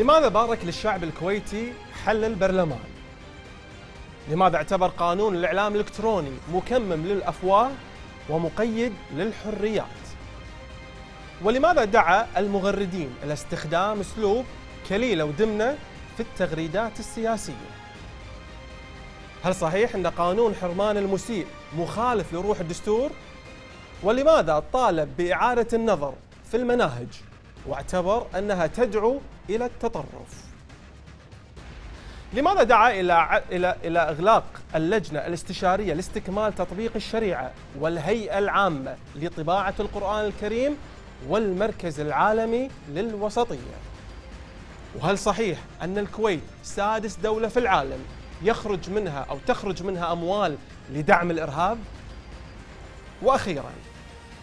لماذا بارك للشعب الكويتي حل البرلمان؟ لماذا اعتبر قانون الإعلام الإلكتروني مكمم للأفواه ومقيد للحريات؟ ولماذا دعا المغردين إلى استخدام أسلوب كليلة ودمنة في التغريدات السياسية؟ هل صحيح أن قانون حرمان المسيء مخالف لروح الدستور؟ ولماذا طالب بإعادة النظر في المناهج واعتبر أنها تدعو إلى التطرف لماذا دعا إلى, إلى, إلى إغلاق اللجنة الاستشارية لاستكمال تطبيق الشريعة والهيئة العامة لطباعة القرآن الكريم والمركز العالمي للوسطية وهل صحيح أن الكويت سادس دولة في العالم يخرج منها أو تخرج منها أموال لدعم الإرهاب؟ وأخيرا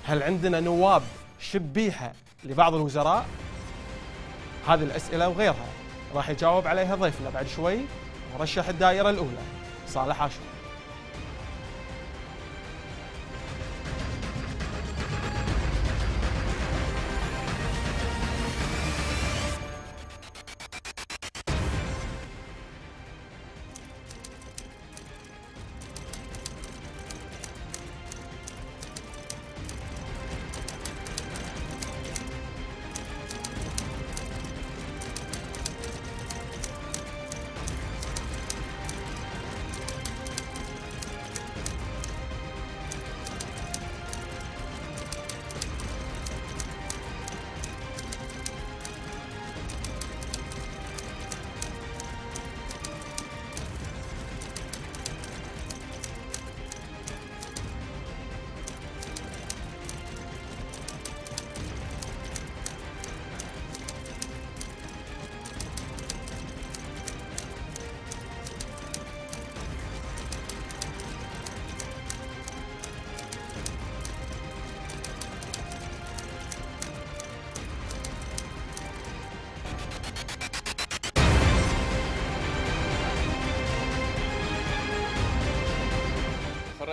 هل عندنا نواب شبيحة لبعض الوزراء؟ هذه الأسئلة وغيرها راح يجاوب عليها ضيفنا بعد شوي مرشح الدائرة الأولى صالح عاشور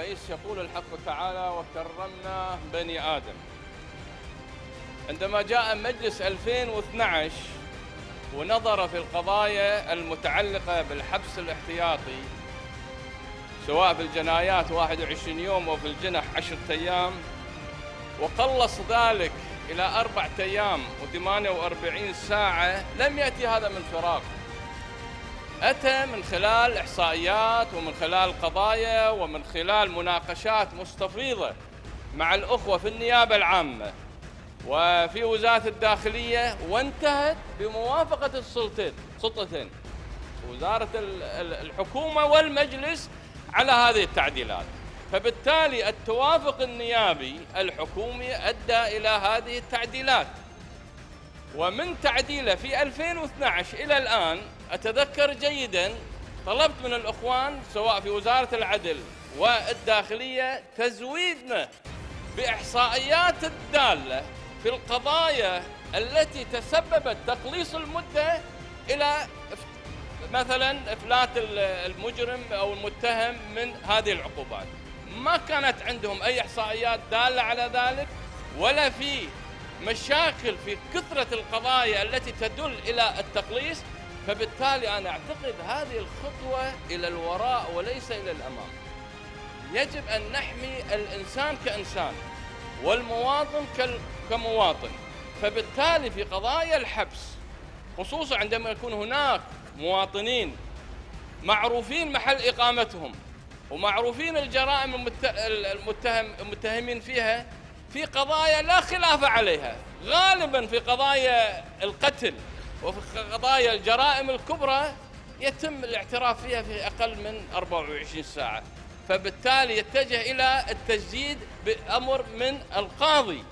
الرئيس يقول الحق تعالى وكرمنا بني آدم عندما جاء مجلس 2012 ونظر في القضايا المتعلقة بالحبس الاحتياطي سواء في الجنايات 21 يوم وفي الجنح 10 أيام وقلص ذلك إلى أربعة أيام و48 ساعة لم يأتي هذا من فراغ أتى من خلال إحصائيات ومن خلال قضايا ومن خلال مناقشات مستفيضة مع الأخوة في النيابة العامة وفي وزارة الداخلية وانتهت بموافقة السلطتين سلطتين وزارة الحكومة والمجلس على هذه التعديلات فبالتالي التوافق النيابي الحكومي أدى إلى هذه التعديلات ومن تعديله في 2012 إلى الآن أتذكر جيدا طلبت من الأخوان سواء في وزارة العدل والداخلية تزويدنا بإحصائيات الدالة في القضايا التي تسببت تقليص المدة إلى مثلا إفلات المجرم أو المتهم من هذه العقوبات ما كانت عندهم أي إحصائيات دالة على ذلك ولا في مشاكل في كثرة القضايا التي تدل إلى التقليص فبالتالي أنا أعتقد هذه الخطوة إلى الوراء وليس إلى الأمام يجب أن نحمي الإنسان كإنسان والمواطن كمواطن فبالتالي في قضايا الحبس خصوصا عندما يكون هناك مواطنين معروفين محل إقامتهم ومعروفين الجرائم المتهم المتهمين فيها في قضايا لا خلاف عليها غالبا في قضايا القتل وفي قضايا الجرائم الكبرى يتم الاعتراف فيها في أقل من 24 ساعة فبالتالي يتجه إلى التجديد بأمر من القاضي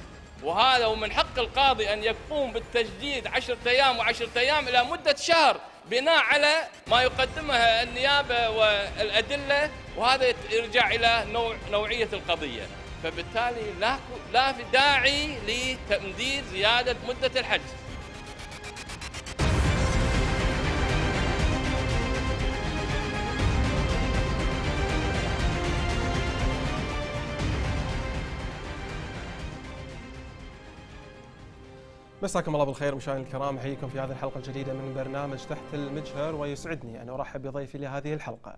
وهذا ومن حق القاضي أن يقوم بالتجديد عشرة أيام وعشرة أيام إلى مدة شهر بناء على ما يقدمها النيابة والأدلة وهذا يرجع إلى نوع نوعية القضية فبالتالي لا لا في داعي لتمديد زيادة مدة الحجز مساكم الله بالخير مشاهدينا الكرام احييكم في هذه الحلقه الجديده من برنامج تحت المجهر ويسعدني ان ارحب بضيفي لهذه الحلقه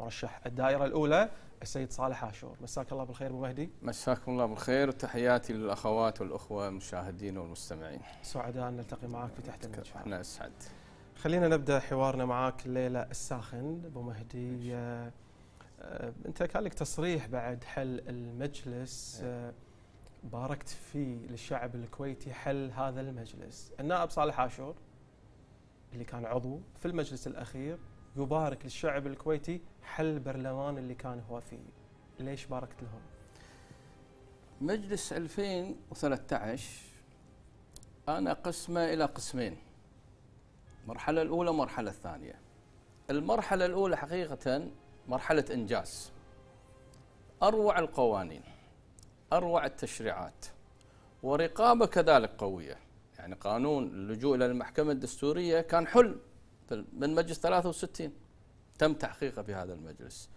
مرشح الدائره الاولى السيد صالح عاشور مساك الله بالخير ابو مهدي مساكم الله بالخير وتحياتي للاخوات والاخوه المشاهدين والمستمعين سعداء ان نلتقي معك في تحت المجهر احنا اسعد خلينا نبدا حوارنا معاك الليله الساخن ابو مهدي آه، آه، انت كان لك تصريح بعد حل المجلس إيه. أه. باركت فيه للشعب الكويتي حل هذا المجلس النائب صالح عاشور اللي كان عضو في المجلس الأخير يبارك للشعب الكويتي حل برلمان اللي كان هو فيه ليش باركت لهم؟ مجلس 2013 أنا قسمه إلى قسمين المرحلة الأولى مرحلة الثانية المرحلة الأولى حقيقة مرحلة إنجاز أروع القوانين اروع التشريعات ورقابه كذلك قويه يعني قانون اللجوء الى المحكمه الدستوريه كان حلم من مجلس 63 تم تحقيقه في هذا المجلس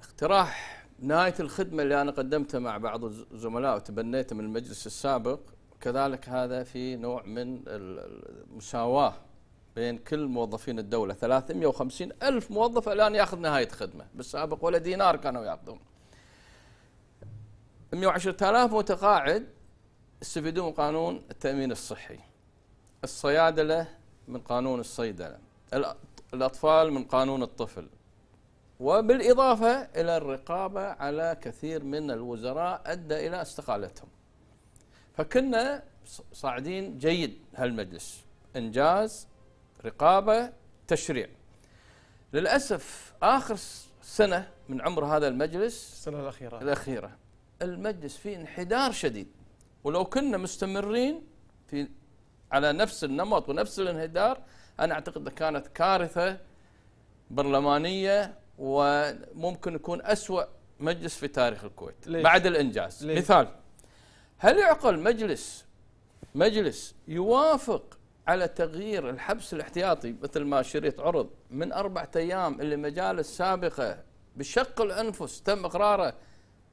اقتراح نهايه الخدمه اللي انا قدمته مع بعض الزملاء وتبنيته من المجلس السابق كذلك هذا في نوع من المساواه بين كل موظفين الدولة 350 ألف موظف الآن يأخذ نهاية خدمة بالسابق ولا دينار كانوا يأخذون 110000 متقاعد يستفيدون من قانون التامين الصحي الصيادله من قانون الصيدله الاطفال من قانون الطفل وبالاضافه الى الرقابه على كثير من الوزراء ادى الى استقالتهم فكنا صاعدين جيد هالمجلس انجاز رقابه تشريع للاسف اخر سنه من عمر هذا المجلس السنه الاخيره الاخيره المجلس في انحدار شديد ولو كنا مستمرين في على نفس النمط ونفس الانحدار انا اعتقد كانت كارثه برلمانيه وممكن يكون اسوا مجلس في تاريخ الكويت ليش؟ بعد الانجاز ليش؟ مثال هل يعقل مجلس مجلس يوافق على تغيير الحبس الاحتياطي مثل ما شريط عرض من أربعة أيام اللي مجالس سابقة بشق الأنفس تم إقراره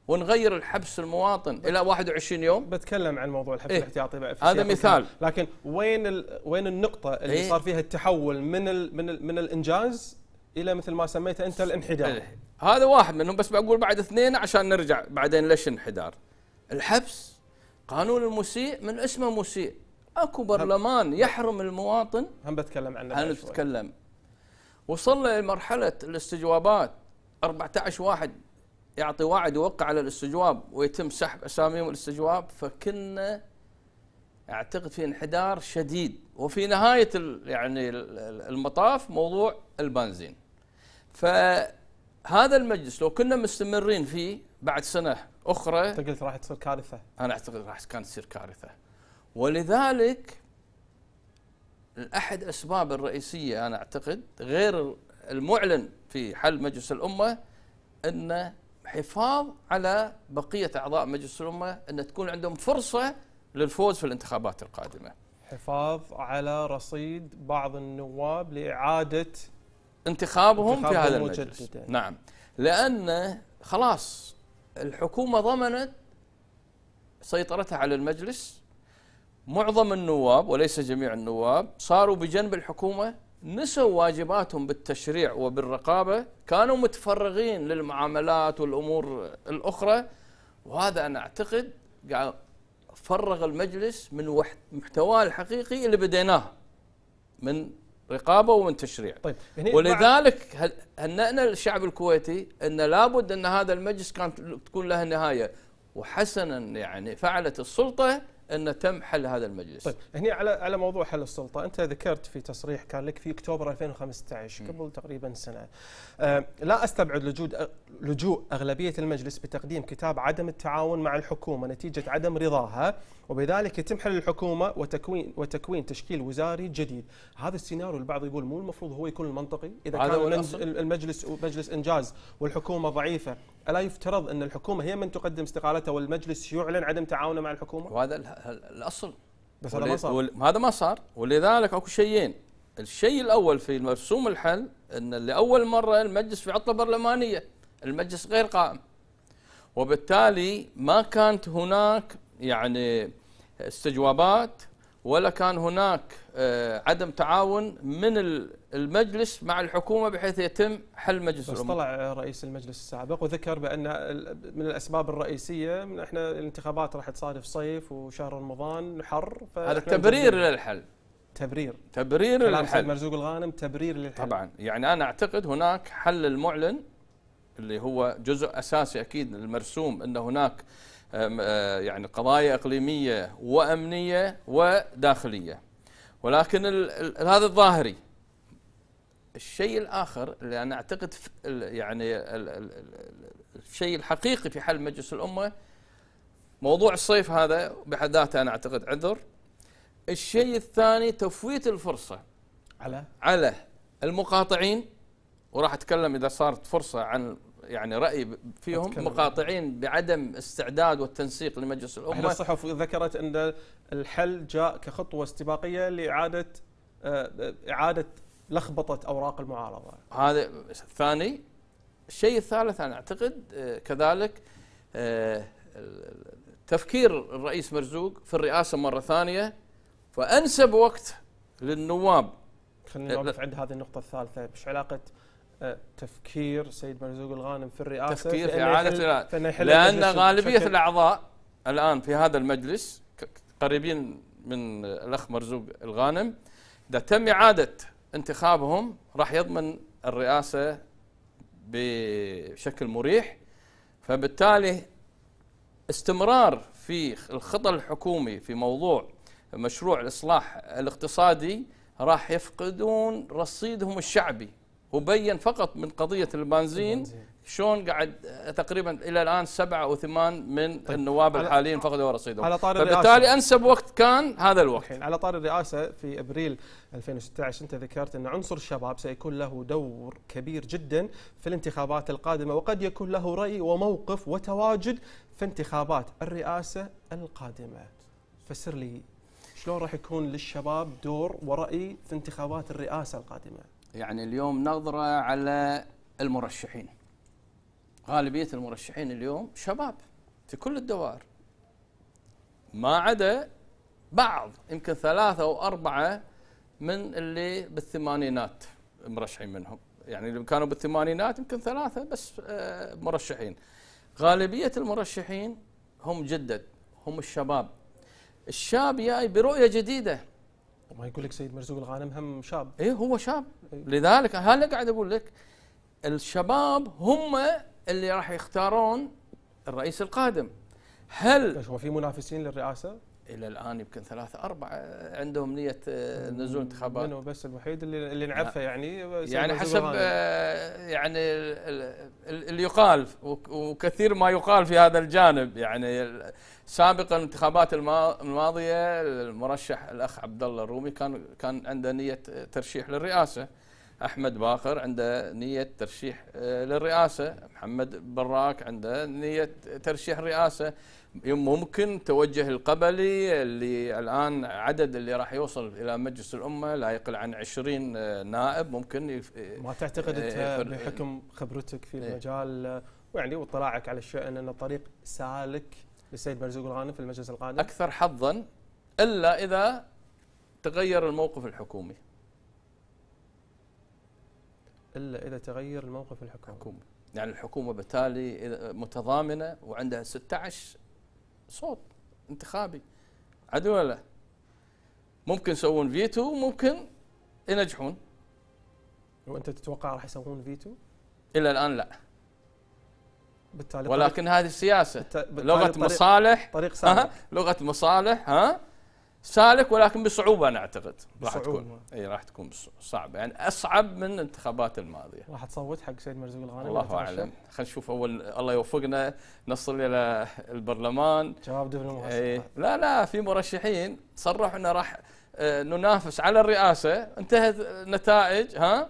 ونغير الحبس المواطن الى 21 يوم بتكلم عن موضوع الحبس إيه؟ الاحتياطي في هذا مثال لكن وين ال... وين النقطه اللي إيه؟ صار فيها التحول من ال... من ال... من الانجاز الى مثل ما سميته انت الانحدار إيه؟ هذا واحد منهم بس بقول بعد اثنين عشان نرجع بعدين ليش انحدار الحبس قانون المسيء من اسمه مسيء اكو برلمان يحرم المواطن هم بتكلم عنه انا بتكلم وصلنا لمرحله الاستجوابات 14 واحد يعطي وعد يوقع على الاستجواب ويتم سحب اساميهم الاستجواب فكنا اعتقد في انحدار شديد وفي نهايه يعني المطاف موضوع البنزين. فهذا المجلس لو كنا مستمرين فيه بعد سنه اخرى انت قلت راح تصير كارثه انا اعتقد راح كانت تصير كارثه ولذلك احد اسباب الرئيسيه انا اعتقد غير المعلن في حل مجلس الامه انه حفاظ على بقيه اعضاء مجلس الامه ان تكون عندهم فرصه للفوز في الانتخابات القادمه. حفاظ على رصيد بعض النواب لاعاده انتخابهم في هذا المجلس. مجدداً. نعم لان خلاص الحكومه ضمنت سيطرتها على المجلس معظم النواب وليس جميع النواب صاروا بجنب الحكومه نسوا واجباتهم بالتشريع وبالرقابة كانوا متفرغين للمعاملات والأمور الأخرى وهذا أنا أعتقد فرغ المجلس من محتواه الحقيقي اللي بديناه من رقابه ومن تشريع طيب يعني ولذلك هنأنا الشعب الكويتي ان لابد ان هذا المجلس كانت تكون له نهايه وحسنا يعني فعلت السلطه ان تم حل هذا المجلس. طيب هنا على على موضوع حل السلطه، انت ذكرت في تصريح كان لك في اكتوبر 2015 قبل تقريبا سنه. أه لا استبعد لجوء لجوء اغلبيه المجلس بتقديم كتاب عدم التعاون مع الحكومه نتيجه عدم رضاها وبذلك يتم حل الحكومه وتكوين وتكوين تشكيل وزاري جديد هذا السيناريو البعض يقول مو المفروض هو يكون المنطقي اذا كان المجلس مجلس انجاز والحكومه ضعيفه الا يفترض ان الحكومه هي من تقدم استقالتها والمجلس يعلن عدم تعاونه مع الحكومه وهذا الاصل بس هذا ما صار ول... هذا ما صار ولذلك اكو شيئين الشيء الاول في مرسوم الحل ان لاول مره المجلس في عطله برلمانيه المجلس غير قائم وبالتالي ما كانت هناك يعني استجوابات ولا كان هناك آه، عدم تعاون من المجلس مع الحكومه بحيث يتم حل مجلس بس طلع رئيس المجلس السابق وذكر بان من الاسباب الرئيسيه من احنا الانتخابات راح تصادف صيف وشهر رمضان حر هذا تبرير للحل تبرير تبرير للحل مرزوق الغانم تبرير للحل طبعا يعني انا اعتقد هناك حل المعلن اللي هو جزء اساسي اكيد المرسوم ان هناك أه، يعني قضايا اقليميه وامنيه وداخليه ولكن هذا الظاهري الشيء الاخر اللي انا اعتقد يعني الشيء الحقيقي في حل مجلس الامه موضوع الصيف هذا بحد ذاته انا اعتقد عذر الشيء الثاني تفويت الفرصه على على المقاطعين وراح اتكلم اذا صارت فرصه عن يعني راي فيهم مقاطعين بعدم استعداد والتنسيق لمجلس الامه الصحف ذكرت ان الحل جاء كخطوه استباقيه لاعاده آه، اعاده لخبطه اوراق المعارضه هذا الثاني الشيء الثالث انا اعتقد آه، كذلك آه، تفكير الرئيس مرزوق في الرئاسه مره ثانيه فانسب وقت للنواب خلينا نوقف عند هذه النقطه الثالثه ايش علاقه تفكير سيد مرزوق الغانم في الرئاسه تفكير في اعاده لان غالبيه شكل. الاعضاء الان في هذا المجلس قريبين من الاخ مرزوق الغانم اذا تم اعاده انتخابهم راح يضمن الرئاسه بشكل مريح فبالتالي استمرار في الخطى الحكومي في موضوع مشروع الاصلاح الاقتصادي راح يفقدون رصيدهم الشعبي وبين فقط من قضيه البنزين شلون قاعد آه، تقريبا الى الان سبعه او ثمان من طيب النواب الحاليين فقدوا رصيدهم على طار فبالتالي انسب وقت كان هذا الوقت على طار الرئاسه في ابريل 2016 انت ذكرت ان عنصر الشباب سيكون له دور كبير جدا في الانتخابات القادمه وقد يكون له راي وموقف وتواجد في انتخابات الرئاسه القادمه فسر لي شلون راح يكون للشباب دور وراي في انتخابات الرئاسه القادمه يعني اليوم نظرة على المرشحين غالبية المرشحين اليوم شباب في كل الدوائر ما عدا بعض يمكن ثلاثة أو أربعة من اللي بالثمانينات مرشحين منهم يعني اللي كانوا بالثمانينات يمكن ثلاثة بس آه، مرشحين غالبية المرشحين هم جدد هم الشباب الشاب جاي برؤية جديدة ما يقول لك سيد مرزوق الغانم هم شاب ايه هو شاب إيه؟ لذلك هلا قاعد اقول لك الشباب هم اللي راح يختارون الرئيس القادم هل هو في منافسين للرئاسه الى الان يمكن ثلاثة أربعة عندهم نية آه، نزول انتخابات منو بس الوحيد اللي اللي نعرفه آه. يعني يعني حسب آه، يعني اللي يقال وكثير ما يقال في هذا الجانب يعني سابقا الانتخابات الماضية المرشح الأخ عبد الله الرومي كان كان عنده نية ترشيح للرئاسة أحمد باخر عنده نية ترشيح للرئاسة محمد براك عنده نية ترشيح رئاسة إيه، ممكن توجه القبلي اللي الان عدد اللي راح يوصل الى مجلس الامه لا يقل عن 20 آه، نائب ممكن يف... إيه، ما تعتقد انت آه، بحكم خبرتك في إيه. المجال ويعني آه، واطلاعك على الشان ان الطريق سالك للسيد مرزوق الغانم في المجلس القادم؟ اكثر حظا الا اذا تغير الموقف الحكومي. الا اذا تغير الموقف الحكومي. الحكومي. يعني الحكومه بالتالي متضامنه وعندها 16 صوت انتخابي عدو لا ممكن يسوون فيتو ممكن ينجحون وانت تتوقع راح يسوون فيتو؟ الى الان لا بالتالي ولكن هذه السياسه بالتالي لغه طريق مصالح طريق أه لغه مصالح ها سالك ولكن بصعوبه انا اعتقد راح تكون اي راح تكون صعبه يعني اصعب من الانتخابات الماضيه راح تصوت حق سيد مرزوق الغانم الله اعلم خلينا نشوف اول الله يوفقنا نصل الى البرلمان جواب دبل اي لا لا في مرشحين صرحوا انه راح آه، ننافس على الرئاسه انتهت نتائج ها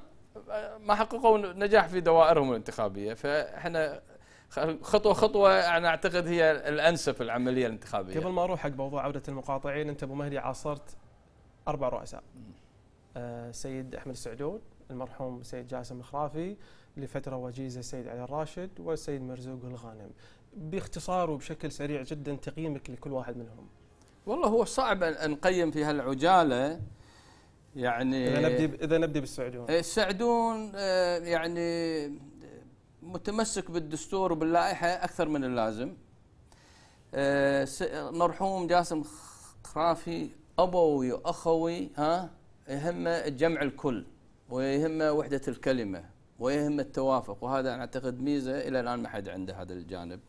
ما حققوا نجاح في دوائرهم الانتخابيه فاحنا خطوه خطوه انا اعتقد هي الانسب في العمليه الانتخابيه. قبل ما اروح حق موضوع عوده المقاطعين انت ابو مهدي عاصرت اربع رؤساء. السيد آه، احمد السعدون، المرحوم السيد جاسم الخرافي، لفتره وجيزه السيد علي الراشد والسيد مرزوق الغانم. باختصار وبشكل سريع جدا تقييمك لكل واحد منهم. والله هو صعب ان نقيم في هالعجاله يعني اذا نبدي اذا نبدي بالسعدون. السعدون آه، يعني متمسك بالدستور وباللائحه اكثر من اللازم آه، مرحوم جاسم خرافي ابوي واخوي ها يهمه جمع الكل ويهمه وحده الكلمه ويهم التوافق وهذا انا اعتقد ميزه الى الان ما حد عنده هذا الجانب.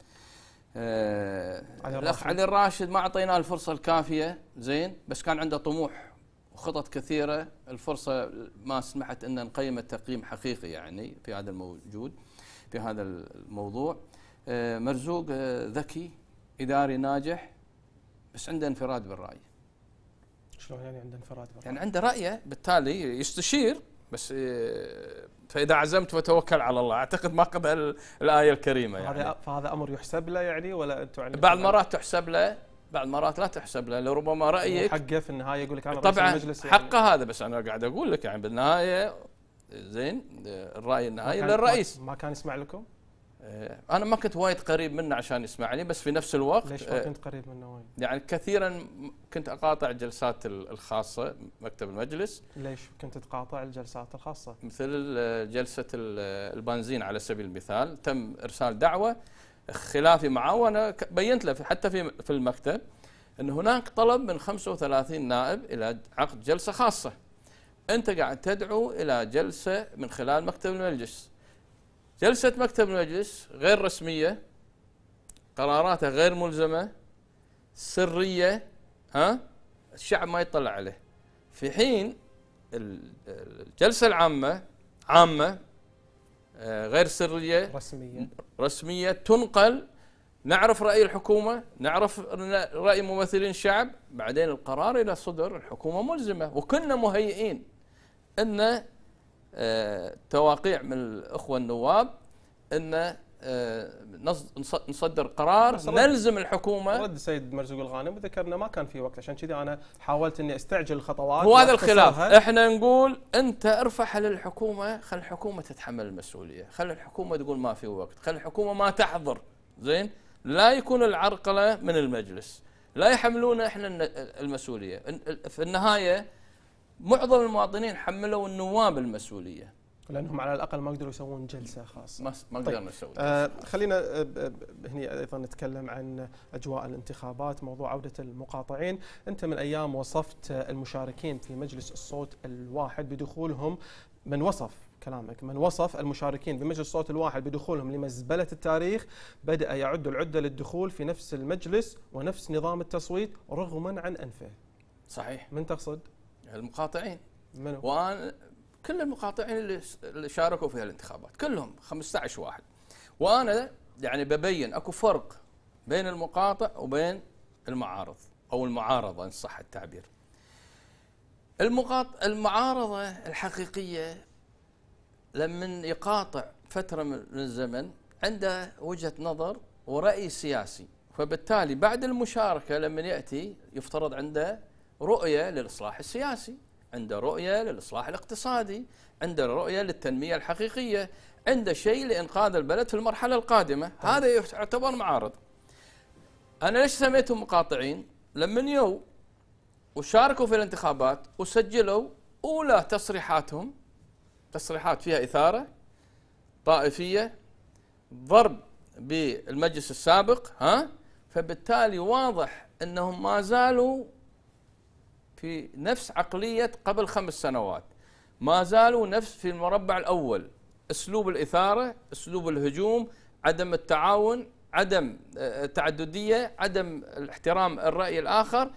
آه، علي الاخ علي الراشد ما اعطيناه الفرصه الكافيه زين بس كان عنده طموح وخطط كثيره الفرصه ما سمحت ان نقيم التقييم حقيقي يعني في هذا الموجود. في هذا الموضوع آه، مرزوق آه، ذكي اداري ناجح بس عنده انفراد بالراي شلون يعني عنده انفراد بالراي؟ يعني عنده رايه بالتالي يستشير بس آه، فاذا عزمت فتوكل على الله اعتقد ما قبل الايه الكريمه يعني فهذا امر يحسب له يعني ولا انتم بعض المرات تحسب له بعض المرات لا تحسب له لربما رايك حقه في النهايه يقول لك انا طبعا المجلس يعني حقه هذا بس انا قاعد اقول لك يعني بالنهايه زين الراي النهائي للرئيس ما كان يسمع لكم؟ آه، انا ما كنت وايد قريب منه عشان يسمعني بس في نفس الوقت ليش ما آه، كنت قريب منه وايد؟ يعني كثيرا كنت اقاطع الجلسات الخاصه مكتب المجلس ليش كنت تقاطع الجلسات الخاصه؟ مثل جلسه البنزين على سبيل المثال تم ارسال دعوه خلافي معه وانا بينت له حتى في في المكتب ان هناك طلب من 35 نائب الى عقد جلسه خاصه أنت قاعد تدعو إلى جلسة من خلال مكتب المجلس جلسة مكتب المجلس غير رسمية قراراتها غير ملزمة سرية ها الشعب ما يطلع عليه في حين الجلسة العامة عامة آه، غير سرية رسمية رسمية تنقل نعرف رأي الحكومة نعرف رأي ممثلين الشعب بعدين القرار إذا صدر الحكومة ملزمة وكنا مهيئين ان آه، تواقيع من الاخوه النواب ان آه، نصدر قرار نلزم الحكومه رد السيد مرزوق الغانم وذكرنا ما كان في وقت عشان كذي انا حاولت اني استعجل الخطوات هو هذا الخلاف احنا نقول انت ارفع للحكومه خل الحكومه تتحمل المسؤوليه خل الحكومه تقول ما في وقت خل الحكومه ما تحضر زين لا يكون العرقله من المجلس لا يحملون احنا المسؤوليه في النهايه معظم المواطنين حملوا النواب المسؤوليه لانهم على الاقل ما قدروا يسوون جلسه خاصه ما ما طيب. قدرنا طيب. نسوي آه خلينا آه، هنا ايضا نتكلم عن اجواء الانتخابات موضوع عوده المقاطعين انت من ايام وصفت المشاركين في مجلس الصوت الواحد بدخولهم من وصف كلامك من وصف المشاركين بمجلس الصوت الواحد بدخولهم لمزبلة التاريخ بدأ يعد العدة للدخول في نفس المجلس ونفس نظام التصويت رغما عن أنفه صحيح من تقصد؟ المقاطعين منو؟ وانا كل المقاطعين اللي شاركوا في الانتخابات كلهم 15 واحد وانا يعني ببين اكو فرق بين المقاطع وبين المعارض او المعارضه ان صح التعبير. المقاط المعارضه الحقيقيه لما يقاطع فتره من الزمن عنده وجهه نظر وراي سياسي فبالتالي بعد المشاركه لما ياتي يفترض عنده رؤية للإصلاح السياسي عنده رؤية للإصلاح الاقتصادي عنده رؤية للتنمية الحقيقية عنده شيء لإنقاذ البلد في المرحلة القادمة طيب. هذا يعتبر معارض أنا ليش سميتهم مقاطعين لما يو وشاركوا في الانتخابات وسجلوا أولى تصريحاتهم تصريحات فيها إثارة طائفية ضرب بالمجلس السابق ها فبالتالي واضح أنهم ما زالوا في نفس عقلية قبل خمس سنوات ما زالوا نفس في المربع الأول أسلوب الإثارة أسلوب الهجوم عدم التعاون عدم آه، التعددية عدم الاحترام الرأي الآخر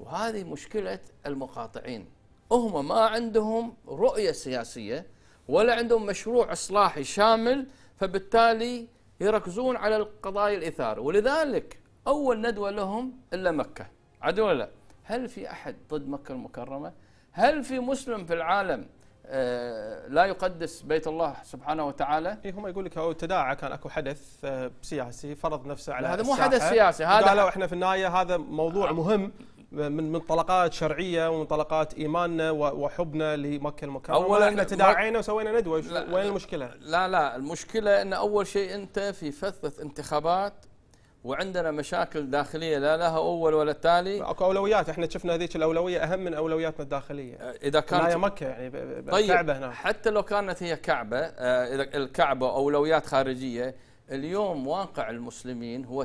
وهذه مشكلة المقاطعين هم ما عندهم رؤية سياسية ولا عندهم مشروع إصلاحي شامل فبالتالي يركزون على القضايا الإثارة ولذلك أول ندوة لهم إلا مكة عدوا لا هل في أحد ضد مكة المكرمة هل في مسلم في العالم آه، لا يقدس بيت الله سبحانه وتعالى اي هم يقول لك هو تداعى كان اكو حدث آه، سياسي فرض نفسه على هذا مو حدث سياسي هذا قالوا احنا في النهايه هذا موضوع مهم من منطلقات شرعيه ومنطلقات ايماننا وحبنا لمكه المكرمه اولا احنا تداعينا وسوينا ندوه وين المشكله؟ لا لا المشكله ان اول شيء انت في فتره انتخابات وعندنا مشاكل داخليه لا لها اول ولا تالي اكو اولويات احنا شفنا هذيك الاولويه اهم من اولوياتنا الداخليه اذا كانت هي مكه يعني طيب كعبه هناك حتى لو كانت هي كعبه آه، اذا الكعبه اولويات خارجيه اليوم واقع المسلمين هو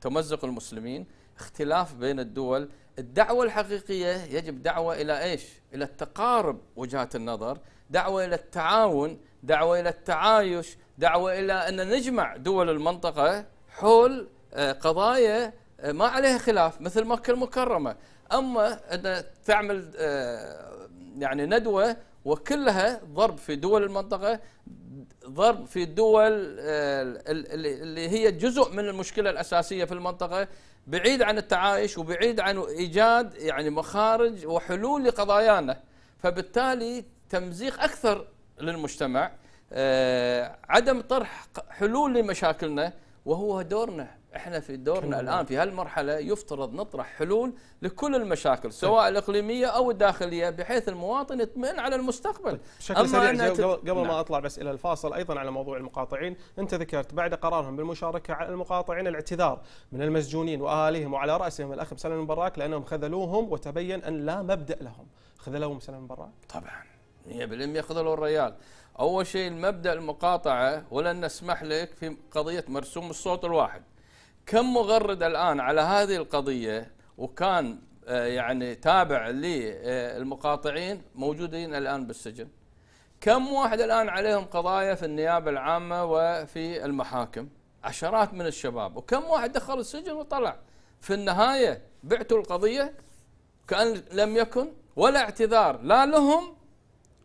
تمزق المسلمين اختلاف بين الدول الدعوه الحقيقيه يجب دعوه الى ايش الى التقارب وجهات النظر دعوه الى التعاون دعوه الى التعايش دعوه الى ان نجمع دول المنطقه حول آه، قضايا آه، ما عليها خلاف مثل مكه المكرمه اما ان تعمل آه، يعني ندوه وكلها ضرب في دول المنطقه ضرب في الدول اللي هي جزء من المشكله الاساسيه في المنطقه بعيد عن التعايش وبعيد عن ايجاد يعني مخارج وحلول لقضايانا فبالتالي تمزيق اكثر للمجتمع عدم طرح حلول لمشاكلنا وهو دورنا احنا في دورنا الان في هالمرحله يفترض نطرح حلول لكل المشاكل سواء طيب. الاقليميه او الداخليه بحيث المواطن يطمئن على المستقبل طيب. بشكل أما سريع أنا قبل نعم. ما اطلع بس الى الفاصل ايضا على موضوع المقاطعين انت ذكرت بعد قرارهم بالمشاركه على المقاطعين الاعتذار من المسجونين واهاليهم وعلى راسهم الاخ مسلم براك لانهم خذلوهم وتبين ان لا مبدا لهم خذلوهم مسلم براك طبعا 100% خذلوا الريال اول شيء المبدا المقاطعه ولن نسمح لك في قضيه مرسوم الصوت الواحد كم مغرد الآن على هذه القضية وكان آه، يعني تابع للمقاطعين آه، موجودين الآن بالسجن كم واحد الآن عليهم قضايا في النيابة العامة وفي المحاكم عشرات من الشباب وكم واحد دخل السجن وطلع في النهاية بعتوا القضية كأن لم يكن ولا اعتذار لا لهم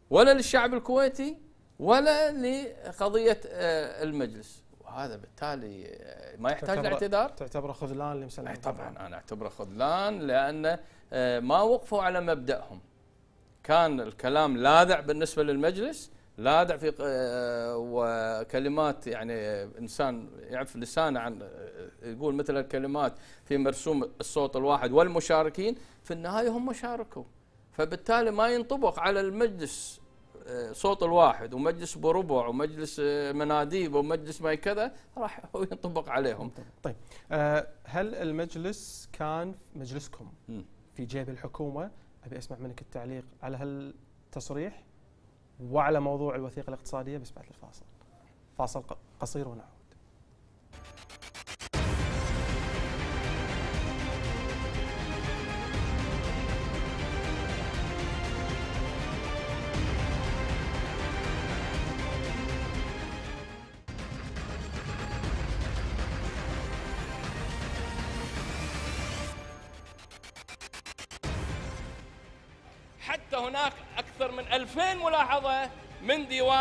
ولا للشعب الكويتي ولا لقضية آه، المجلس هذا بالتالي آه، ما يحتاج لاعتذار تعتبره خذلان لمسلم إيه، طبعا انا اعتبره خذلان لانه آه، ما وقفوا على مبدأهم كان الكلام لاذع بالنسبه للمجلس لاذع في آه، وكلمات يعني انسان يعرف لسانه عن يقول مثل الكلمات في مرسوم الصوت الواحد والمشاركين في النهايه هم شاركوا فبالتالي ما ينطبق على المجلس آه، صوت الواحد ومجلس بربع ومجلس آه، مناديب ومجلس ما كذا راح ينطبق عليهم طيب آه، هل المجلس كان مجلسكم في جيب الحكومه ابي اسمع منك التعليق على هالتصريح وعلى موضوع الوثيقه الاقتصاديه بس بعد الفاصل فاصل قصير ونعود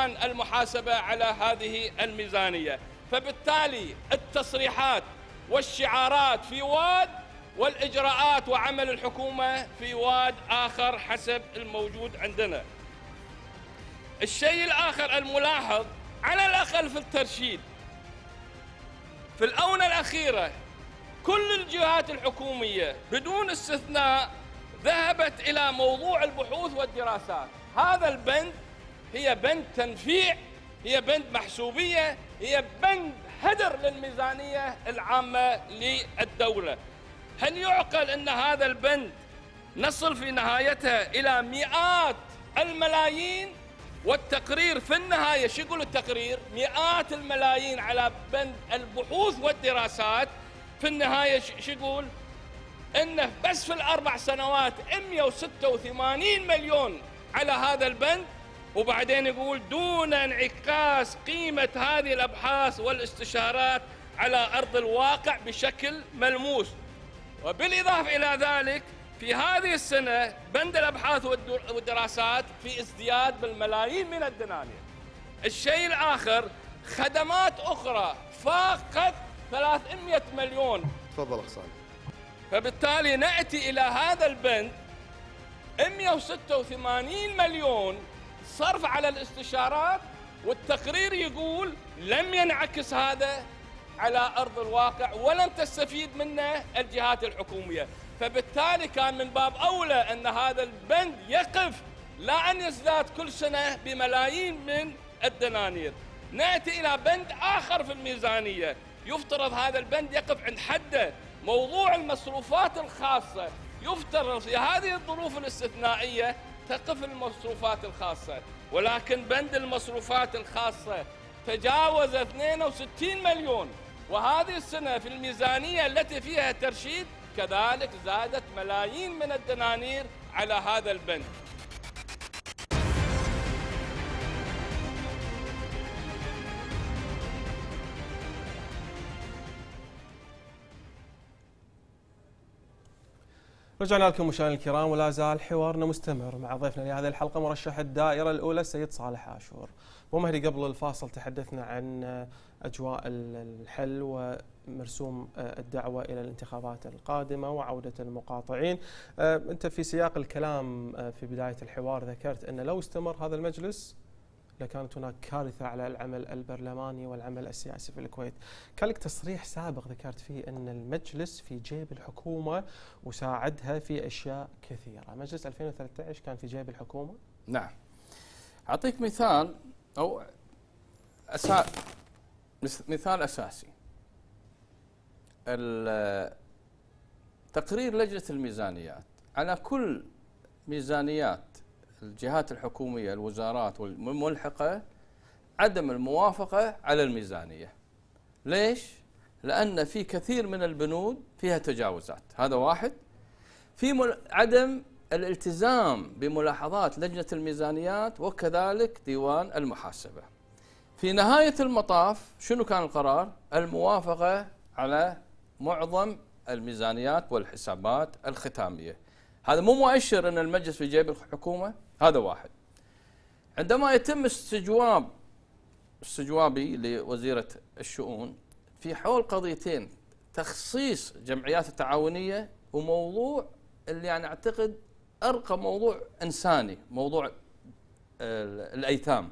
الآن المحاسبة على هذه الميزانية فبالتالي التصريحات والشعارات في واد والإجراءات وعمل الحكومة في واد آخر حسب الموجود عندنا الشيء الآخر الملاحظ على الأقل في الترشيد في الآونة الأخيرة كل الجهات الحكومية بدون استثناء ذهبت إلى موضوع البحوث والدراسات هذا البند هي بند تنفيع هي بند محسوبية هي بند هدر للميزانية العامة للدولة هل يعقل أن هذا البند نصل في نهايته إلى مئات الملايين والتقرير في النهاية شو يقول التقرير مئات الملايين على بند البحوث والدراسات في النهاية شو يقول أنه بس في الأربع سنوات 186 مليون على هذا البند وبعدين يقول دون انعكاس قيمة هذه الأبحاث والاستشارات على أرض الواقع بشكل ملموس وبالإضافة إلى ذلك في هذه السنة بند الأبحاث والدراسات في ازدياد بالملايين من الدنانير الشيء الآخر خدمات أخرى فاقت 300 مليون تفضل أخ فبالتالي نأتي إلى هذا البند 186 مليون صرف على الاستشارات والتقرير يقول لم ينعكس هذا على ارض الواقع ولم تستفيد منه الجهات الحكوميه، فبالتالي كان من باب اولى ان هذا البند يقف لا ان يزداد كل سنه بملايين من الدنانير. ناتي الى بند اخر في الميزانيه، يفترض هذا البند يقف عند حده، موضوع المصروفات الخاصه يفترض في هذه الظروف الاستثنائيه تقف المصروفات الخاصة ولكن بند المصروفات الخاصة تجاوز 62 مليون وهذه السنة في الميزانية التي فيها ترشيد كذلك زادت ملايين من الدنانير على هذا البند رجعنا لكم مشاهدينا الكرام ولا زال حوارنا مستمر مع ضيفنا لهذه الحلقه مرشح الدائره الاولى السيد صالح عاشور. ابو مهدي قبل الفاصل تحدثنا عن اجواء الحل ومرسوم آه، الدعوه الى الانتخابات القادمه وعوده المقاطعين. آه، انت في سياق الكلام آه، في بدايه الحوار ذكرت ان لو استمر هذا المجلس لكانت هناك كارثة على العمل البرلماني والعمل السياسي في الكويت كان لك تصريح سابق ذكرت فيه أن المجلس في جيب الحكومة وساعدها في أشياء كثيرة مجلس 2013 كان في جيب الحكومة؟ نعم أعطيك مثال أو أسا... مثال أساسي تقرير لجنة الميزانيات على كل ميزانيات الجهات الحكومية الوزارات والملحقة عدم الموافقة على الميزانية ليش؟ لأن في كثير من البنود فيها تجاوزات هذا واحد في عدم الالتزام بملاحظات لجنة الميزانيات وكذلك ديوان المحاسبة في نهاية المطاف شنو كان القرار؟ الموافقة على معظم الميزانيات والحسابات الختامية هذا مو مؤشر أن المجلس في جيب الحكومة هذا واحد عندما يتم استجواب استجوابي لوزيرة الشؤون في حول قضيتين تخصيص جمعيات التعاونية وموضوع اللي أنا أعتقد أرقى موضوع إنساني موضوع آه، الأيتام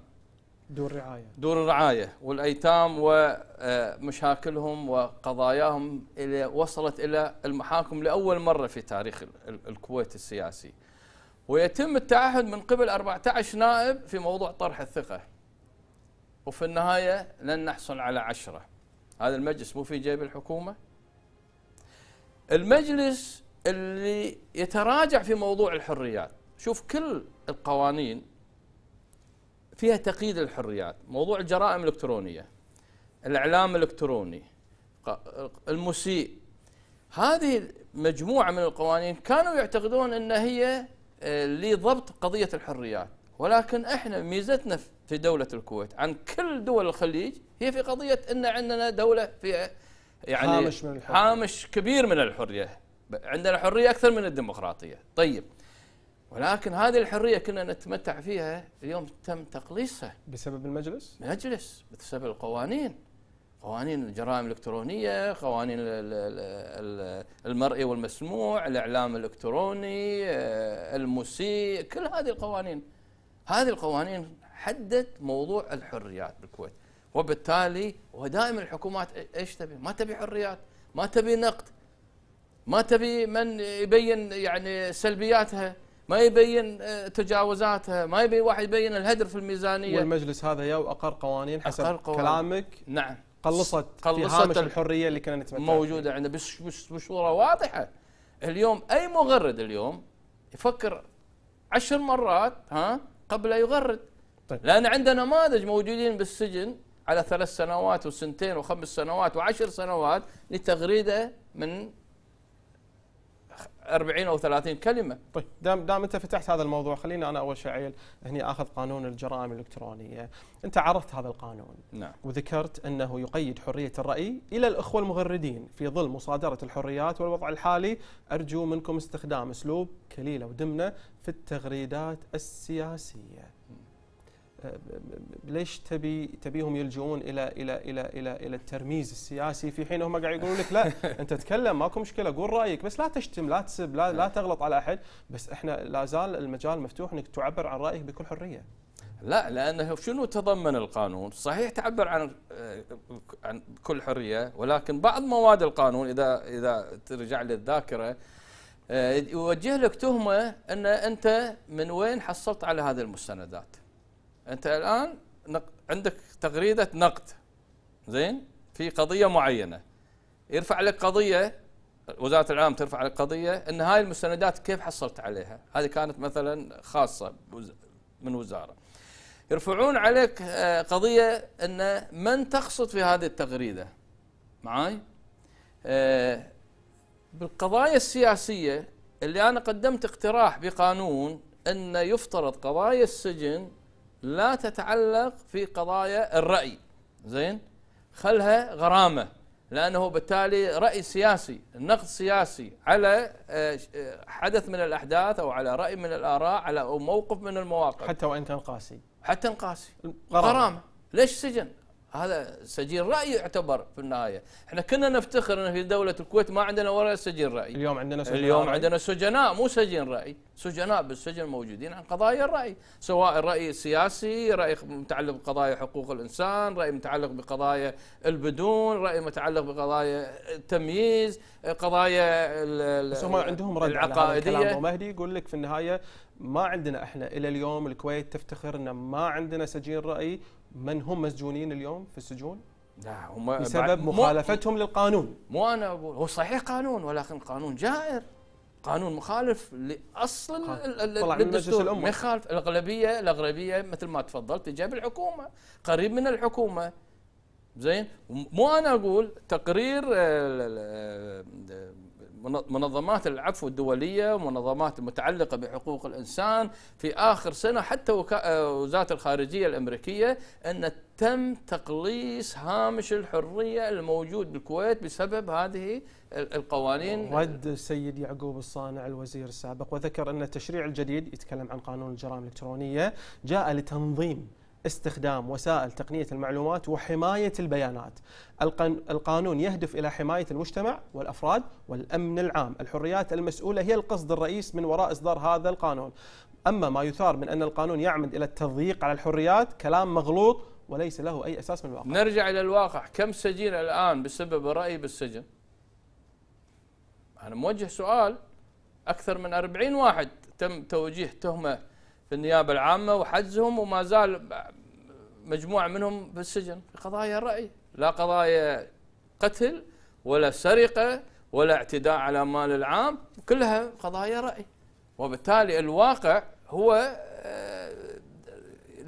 دور الرعاية دور الرعاية والأيتام ومشاكلهم آه، وقضاياهم اللي وصلت إلى المحاكم لأول مرة في تاريخ الكويت السياسي ويتم التعهد من قبل 14 نائب في موضوع طرح الثقة وفي النهاية لن نحصل على عشرة هذا المجلس مو في جيب الحكومة المجلس اللي يتراجع في موضوع الحريات شوف كل القوانين فيها تقييد الحريات موضوع الجرائم الإلكترونية الإعلام الإلكتروني المسيء هذه مجموعة من القوانين كانوا يعتقدون أن هي آه، لضبط قضية الحريات ولكن احنا ميزتنا في دولة الكويت عن كل دول الخليج هي في قضية ان عندنا دولة فيها يعني هامش من الحرية هامش كبير من الحرية عندنا حرية أكثر من الديمقراطية طيب ولكن هذه الحريه كنا نتمتع فيها اليوم تم تقليصها بسبب المجلس؟ مجلس بسبب القوانين قوانين الجرائم الالكترونيه، قوانين المرئي والمسموع، الاعلام الالكتروني، آه، المسيء، كل هذه القوانين. هذه القوانين حدت موضوع الحريات بالكويت، وبالتالي ودائما الحكومات ايش تبي؟ ما تبي حريات، ما تبي نقد، ما تبي من يبين يعني سلبياتها، ما يبين آه، تجاوزاتها ما يبي واحد يبين الهدر في الميزانيه والمجلس هذا يا واقر قوانين حسب أقر قوانين. كلامك نعم قلصت قلصت في هامش الحريه اللي كنا نتمتع موجوده عندنا بس بصوره واضحه اليوم اي مغرد اليوم يفكر عشر مرات ها قبل لا يغرد طيب. لان عندنا نماذج موجودين بالسجن على ثلاث سنوات وسنتين وخمس سنوات وعشر سنوات لتغريده من 40 او 30 كلمه طيب دام دام انت فتحت هذا الموضوع خليني انا اول شيء عيل هني اخذ قانون الجرائم الالكترونيه انت عرضت هذا القانون نعم. وذكرت انه يقيد حريه الراي الى الاخوه المغردين في ظل مصادره الحريات والوضع الحالي ارجو منكم استخدام اسلوب كليله ودمنه في التغريدات السياسيه ليش تبي تبيهم يلجؤون الى الى الى الى الى الترميز السياسي في حين هم قاعد يقولون لك لا انت تكلم ماكو مشكله قول رايك بس لا تشتم لا تسب لا, لا نعم. تغلط على احد بس احنا لا زال المجال مفتوح انك تعبر عن رايك بكل حريه لا لانه شنو تضمن القانون؟ صحيح تعبر عن عن بكل حريه ولكن بعض مواد القانون اذا اذا ترجع للذاكره آه، يوجه لك تهمه ان انت من وين حصلت على هذه المستندات؟ انت الان عندك تغريده نقد زين في قضيه معينه يرفع لك قضيه وزاره العام ترفع لك قضيه ان هاي المستندات كيف حصلت عليها؟ هذه كانت مثلا خاصه من وزاره. يرفعون عليك آه، قضيه ان من تقصد في هذه التغريده؟ معاي؟ آه، بالقضايا السياسيه اللي انا قدمت اقتراح بقانون ان يفترض قضايا السجن لا تتعلق في قضايا الرأي زين خلها غرامة لأنه بالتالي رأي سياسي نقد سياسي على آه، حدث من الأحداث أو على رأي من الآراء على موقف من المواقف حتى وإن كان قاسي حتى قاسي غرامة. غرامة ليش سجن هذا سجين راي يعتبر في النهايه احنا كنا نفتخر ان في دوله الكويت ما عندنا ولا سجين راي اليوم عندنا سجناء اليوم رأي. عندنا سجناء مو سجين راي سجناء بالسجن موجودين عن قضايا الراي سواء الراي السياسي راي متعلق بقضايا حقوق الانسان راي متعلق بقضايا البدون راي متعلق بقضايا التمييز قضايا بس هم عندهم رد العقائديه على مهدي يقول لك في النهايه ما عندنا احنا الى اليوم الكويت تفتخر ان ما عندنا سجين راي من هم مسجونين اليوم في السجون؟ لا هم بسبب مخالفتهم للقانون مو انا اقول هو صحيح قانون ولكن قانون جائر قانون مخالف لاصل طلع من يخالف الامه الاغلبيه الاغلبيه مثل ما تفضلت جاب الحكومه قريب من الحكومه زين مو انا اقول تقرير آه، آه، منظمات العفو الدولية ومنظمات المتعلقة بحقوق الإنسان في آخر سنة حتى آه، وزارة الخارجية الأمريكية أن تم تقليص هامش الحرية الموجود بالكويت بسبب هذه القوانين رد السيد يعقوب الصانع الوزير السابق وذكر أن التشريع الجديد يتكلم عن قانون الجرائم الإلكترونية جاء لتنظيم استخدام وسائل تقنيه المعلومات وحمايه البيانات. القانون يهدف الى حمايه المجتمع والافراد والامن العام، الحريات المسؤوله هي القصد الرئيس من وراء اصدار هذا القانون. اما ما يثار من ان القانون يعمد الى التضييق على الحريات كلام مغلوط وليس له اي اساس من الواقع. نرجع الى الواقع، كم سجين الان بسبب الراي بالسجن؟ انا موجه سؤال اكثر من 40 واحد تم توجيه تهمه في النيابه العامه وحجزهم وما زال مجموعه منهم في السجن في قضايا الراي لا قضايا قتل ولا سرقه ولا اعتداء على مال العام كلها قضايا راي وبالتالي الواقع هو آه،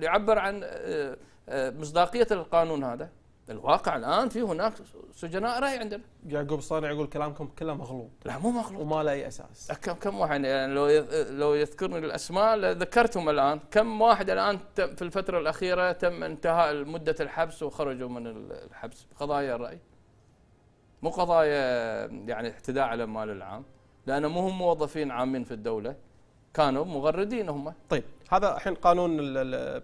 يعبر عن آه، آه، مصداقيه القانون هذا الواقع الان في هناك سجناء راي عندنا يعقوب صانع يقول كلامكم كله مغلوط لا مو مغلوط وما له اي اساس كم كم واحد يعني لو لو يذكرني الاسماء ذكرتهم الان كم واحد الان في الفتره الاخيره تم انتهاء مده الحبس وخرجوا من الحبس قضايا الراي مو قضايا يعني اعتداء على المال العام لان مو هم موظفين عامين في الدوله كانوا مغردين هم طيب هذا الحين قانون الـ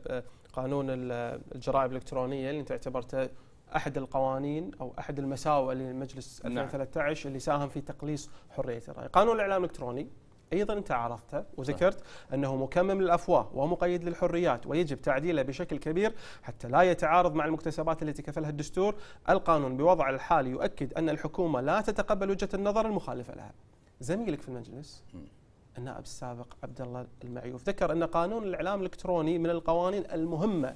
قانون الجرائم الالكترونيه اللي انت اعتبرته احد القوانين او احد المساوئ لمجلس 2013 نعم. اللي ساهم في تقليص حريه الراي، قانون الاعلام الالكتروني ايضا انت عرفته وذكرت نعم. انه مكمم للافواه ومقيد للحريات ويجب تعديله بشكل كبير حتى لا يتعارض مع المكتسبات التي كفلها الدستور، القانون بوضعه الحالي يؤكد ان الحكومه لا تتقبل وجهه النظر المخالفه لها. زميلك في المجلس النائب السابق عبد الله المعيوف ذكر ان قانون الاعلام الالكتروني من القوانين المهمه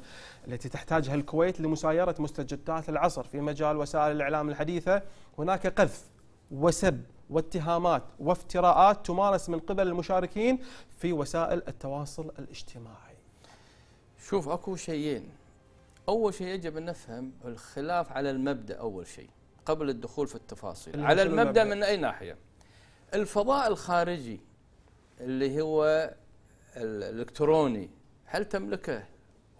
التي تحتاجها الكويت لمسايره مستجدات العصر في مجال وسائل الاعلام الحديثه هناك قذف وسب واتهامات وافتراءات تمارس من قبل المشاركين في وسائل التواصل الاجتماعي. شوف اكو شيئين. اول شيء يجب ان نفهم الخلاف على المبدا اول شيء قبل الدخول في التفاصيل، على المبدا, من اي ناحيه؟ الفضاء الخارجي اللي هو الالكتروني هل تملكه؟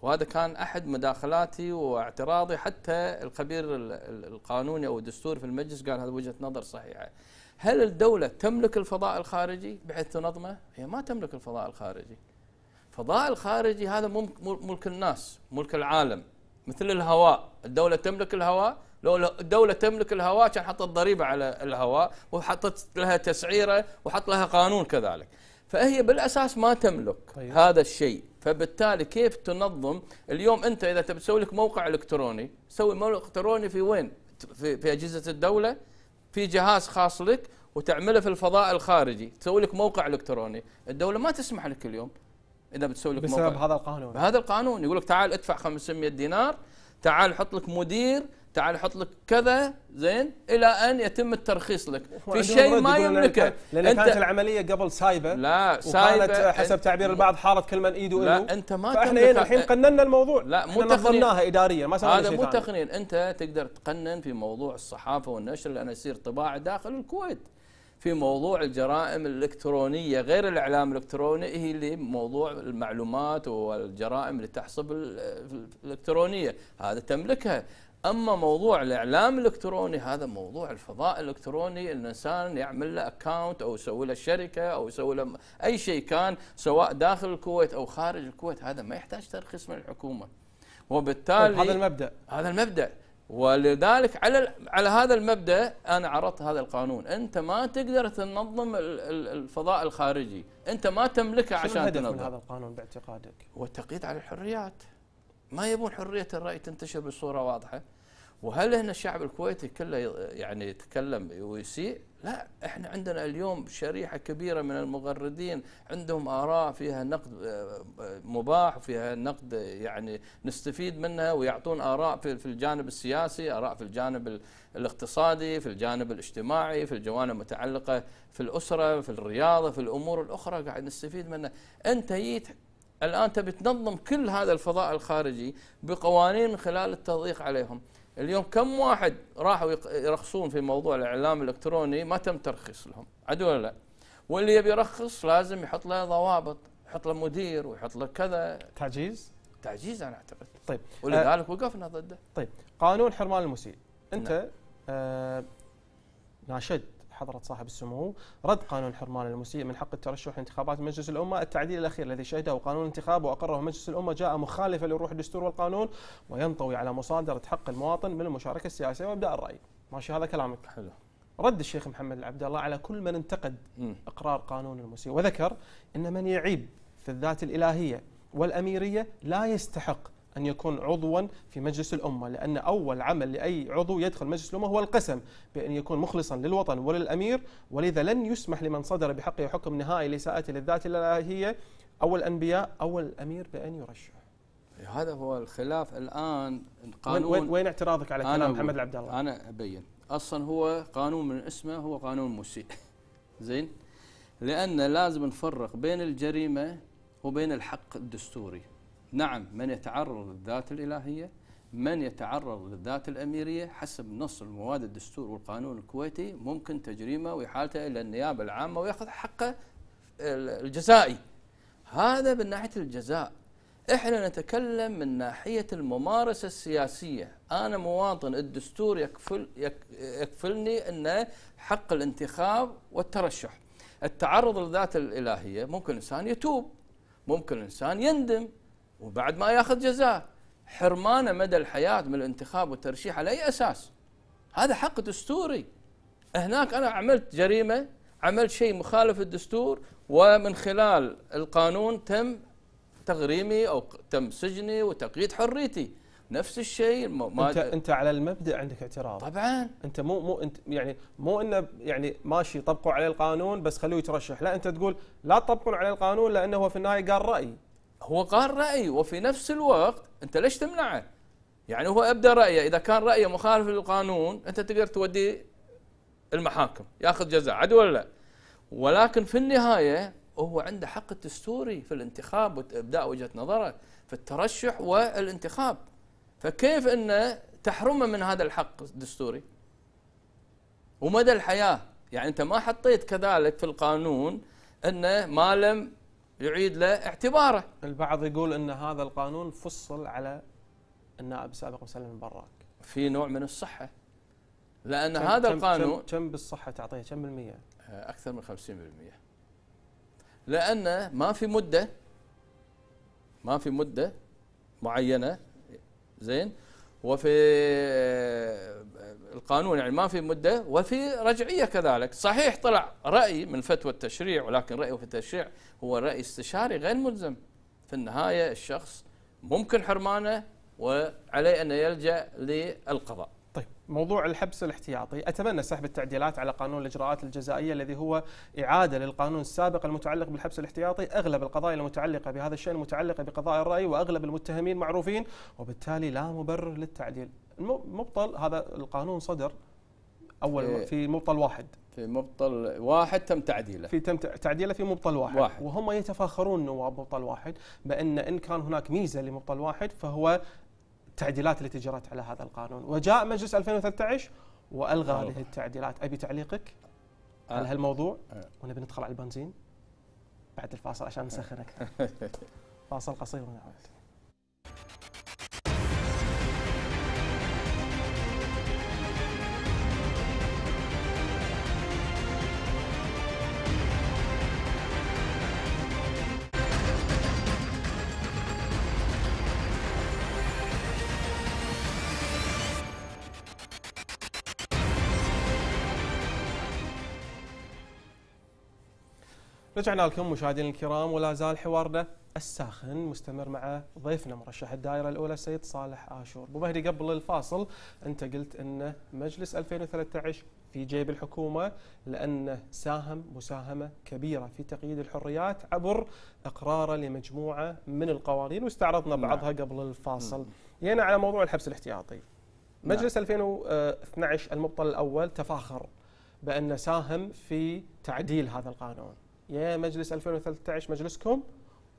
وهذا كان احد مداخلاتي واعتراضي حتى الخبير القانوني او الدستوري في المجلس قال هذا وجهه نظر صحيحه. هل الدوله تملك الفضاء الخارجي بحيث تنظمه؟ هي ما تملك الفضاء الخارجي. الفضاء الخارجي هذا ملك الناس، ملك العالم، مثل الهواء، الدوله تملك الهواء، لو الدولة تملك الهواء كان حطت ضريبة على الهواء وحطت لها تسعيرة وحط لها قانون كذلك فهي بالاساس ما تملك طيب. هذا الشيء فبالتالي كيف تنظم اليوم انت اذا تبي تسوي لك موقع الكتروني تسوي موقع الكتروني في وين في, في اجهزه الدوله في جهاز خاص لك وتعمله في الفضاء الخارجي تسوي لك موقع الكتروني الدوله ما تسمح لك اليوم اذا بتسوي لك بسبب موقع. هذا القانون هذا القانون يقول لك تعال ادفع 500 دينار تعال حط لك مدير تعال حط لك كذا زين الى ان يتم الترخيص لك في شيء ما يملكه لان كانت العمليه قبل سايبه لا سايبه وكانت حسب تعبير البعض حارت كل من ايده لا انت ما فاحنا تملك الحين قننا الموضوع لا مو نظمناها اداريا ما سوينا هذا مو تقنين انت تقدر تقنن في موضوع الصحافه والنشر لان يصير طباعه داخل الكويت في موضوع الجرائم الإلكترونية غير الإعلام الإلكتروني هي اللي موضوع المعلومات والجرائم اللي تحصل الإلكترونية هذا تملكها اما موضوع الاعلام الالكتروني هذا موضوع الفضاء الالكتروني الانسان يعمل له اكونت او يسوي له شركه او يسوي له اي شيء كان سواء داخل الكويت او خارج الكويت هذا ما يحتاج ترخيص من الحكومه وبالتالي طيب، هذا المبدا هذا المبدا ولذلك على على هذا المبدا انا عرضت هذا القانون انت ما تقدر تنظم الفضاء الخارجي انت ما تملكه عشان تنظم هذا القانون باعتقادك والتقييد على الحريات ما يبون حريه الراي تنتشر بصوره واضحه وهل هنا الشعب الكويتي كله يعني يتكلم ويسيء؟ لا احنا عندنا اليوم شريحه كبيره من المغردين عندهم اراء فيها نقد آه، آه، مباح وفيها نقد يعني نستفيد منها ويعطون اراء في الجانب السياسي، اراء في الجانب الاقتصادي، في الجانب الاجتماعي، في الجوانب المتعلقه في الاسره، في الرياضه، في الامور الاخرى قاعد نستفيد منها، انت جيت الآن تبي تنظم كل هذا الفضاء الخارجي بقوانين من خلال التضييق عليهم اليوم كم واحد راحوا يرخصون في موضوع الإعلام الإلكتروني ما تم ترخيص لهم عدو ولا لا واللي يبي يرخص لازم يحط له ضوابط يحط له مدير ويحط له كذا تعجيز تعجيز انا اعتقد طيب ولذلك أه وقفنا ضده طيب قانون حرمان المسيء انت نعم. آه ناشدت حضرة صاحب السمو رد قانون حرمان المسيء من حق الترشح لانتخابات مجلس الأمة التعديل الأخير الذي شهده قانون الانتخاب وأقره مجلس الأمة جاء مخالفا لروح الدستور والقانون وينطوي على مصادرة حق المواطن من المشاركة السياسية وإبداء الرأي ماشي هذا كلامك حلو رد الشيخ محمد العبد الله على كل من انتقد اقرار قانون المسيء وذكر ان من يعيب في الذات الالهيه والاميريه لا يستحق أن يكون عضوا في مجلس الأمة لأن أول عمل لأي عضو يدخل مجلس الأمة هو القسم بأن يكون مخلصا للوطن وللأمير ولذا لن يسمح لمن صدر بحقه حكم نهائي لساءة للذات الإلهية أو الأنبياء أو الأمير بأن يرشح إيه، هذا هو الخلاف الآن القانون وين, وين اعتراضك على كلام محمد عبد الله أنا أبين أصلا هو قانون من اسمه هو قانون مسيء زين لأن لازم نفرق بين الجريمة وبين الحق الدستوري نعم من يتعرض للذات الإلهية من يتعرض للذات الأميرية حسب نص المواد الدستور والقانون الكويتي ممكن تجريمه وإحالته إلى النيابة العامة ويأخذ حقه الجزائي هذا من ناحية الجزاء احنا نتكلم من ناحية الممارسة السياسية أنا مواطن الدستور يكفل يكفلني أن حق الانتخاب والترشح التعرض للذات الإلهية ممكن الإنسان يتوب ممكن الإنسان يندم وبعد ما ياخذ جزاء حرمانه مدى الحياه من الانتخاب والترشيح على اي اساس؟ هذا حق دستوري هناك انا عملت جريمه عملت شيء مخالف الدستور ومن خلال القانون تم تغريمي او تم سجني وتقييد حريتي نفس الشيء ما انت انت على المبدا عندك اعتراض طبعا انت مو مو انت يعني مو انه يعني ماشي طبقوا عليه القانون بس خلوه يترشح لا انت تقول لا تطبقون عليه القانون لانه هو في النهايه قال راي هو قال رأي وفي نفس الوقت أنت ليش تمنعه يعني هو أبدى رأيه إذا كان رأيه مخالف للقانون أنت تقدر توديه المحاكم ياخذ جزاء عدو ولا لا ولكن في النهاية هو عنده حق الدستوري في الانتخاب وابداء وجهه نظره في الترشح والانتخاب فكيف ان تحرمه من هذا الحق الدستوري ومدى الحياه يعني انت ما حطيت كذلك في القانون انه ما لم يعيد له اعتباره البعض يقول ان هذا القانون فصل على النائب السابق مسلم البراك في نوع من الصحه لان كم هذا كم القانون كم, كم بالصحه تعطيه كم بالميه؟ آه، اكثر من 50% لان ما في مده ما في مده معينه زين وفي القانون يعني ما في مده وفي رجعيه كذلك، صحيح طلع راي من فتوى التشريع ولكن رايه في التشريع هو راي استشاري غير ملزم. في النهايه الشخص ممكن حرمانه وعليه ان يلجا للقضاء. طيب موضوع الحبس الاحتياطي أتمنى سحب التعديلات على قانون الإجراءات الجزائية الذي هو إعادة للقانون السابق المتعلق بالحبس الاحتياطي أغلب القضايا المتعلقة بهذا الشيء المتعلقة بقضاء الرأي وأغلب المتهمين معروفين وبالتالي لا مبرر للتعديل المبطل هذا القانون صدر اول في مبطل واحد في مبطل واحد تم تعديله في تم تعديله في مبطل واحد, واحد. وهم يتفاخرون نواب مبطل واحد بان ان كان هناك ميزه لمبطل واحد فهو التعديلات التي جرت على هذا القانون وجاء مجلس 2013 والغى هذه التعديلات ابي تعليقك أه. على هالموضوع أه. ونبي ندخل على البنزين بعد الفاصل عشان نسخن اكثر فاصل قصير ونعود رجعنا لكم مشاهدينا الكرام ولا زال حوارنا الساخن مستمر مع ضيفنا مرشح الدائره الاولى السيد صالح اشور. ابو مهدي قبل الفاصل انت قلت ان مجلس 2013 في جيب الحكومه لانه ساهم مساهمه كبيره في تقييد الحريات عبر اقراره لمجموعه من القوانين واستعرضنا نعم. بعضها قبل الفاصل. جينا على موضوع الحبس الاحتياطي. نعم. مجلس 2012 المبطل الاول تفاخر بانه ساهم في تعديل هذا القانون. يا مجلس 2013 مجلسكم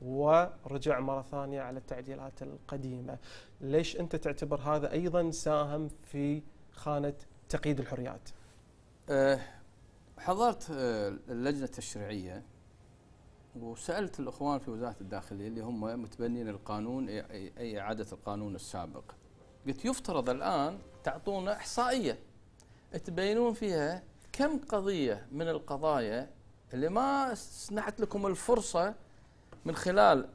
ورجع مرة ثانية على التعديلات القديمة ليش أنت تعتبر هذا أيضا ساهم في خانة تقييد الحريات أه حضرت أه، اللجنة التشريعية وسألت الأخوان في وزارة الداخلية اللي هم متبنين القانون أي إعادة القانون السابق قلت يفترض الآن تعطونا إحصائية تبينون فيها كم قضية من القضايا اللي ما سنحت لكم الفرصه من خلال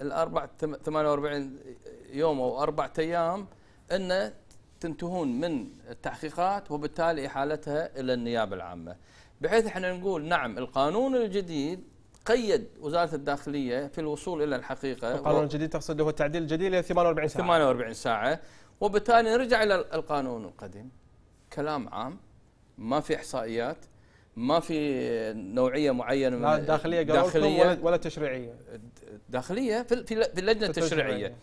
الاربع 48 يوم او اربع ايام ان تنتهون من التحقيقات وبالتالي احالتها الى النيابه العامه. بحيث احنا نقول نعم القانون الجديد قيد وزاره الداخليه في الوصول الى الحقيقه القانون الجديد تقصد هو التعديل الجديد الى 48 ساعه 48 ساعه وبالتالي نرجع الى القانون القديم كلام عام ما في احصائيات ما في نوعيه معينه لا داخليه داخليه ولا, تشريعيه داخليه في في اللجنه التشريعيه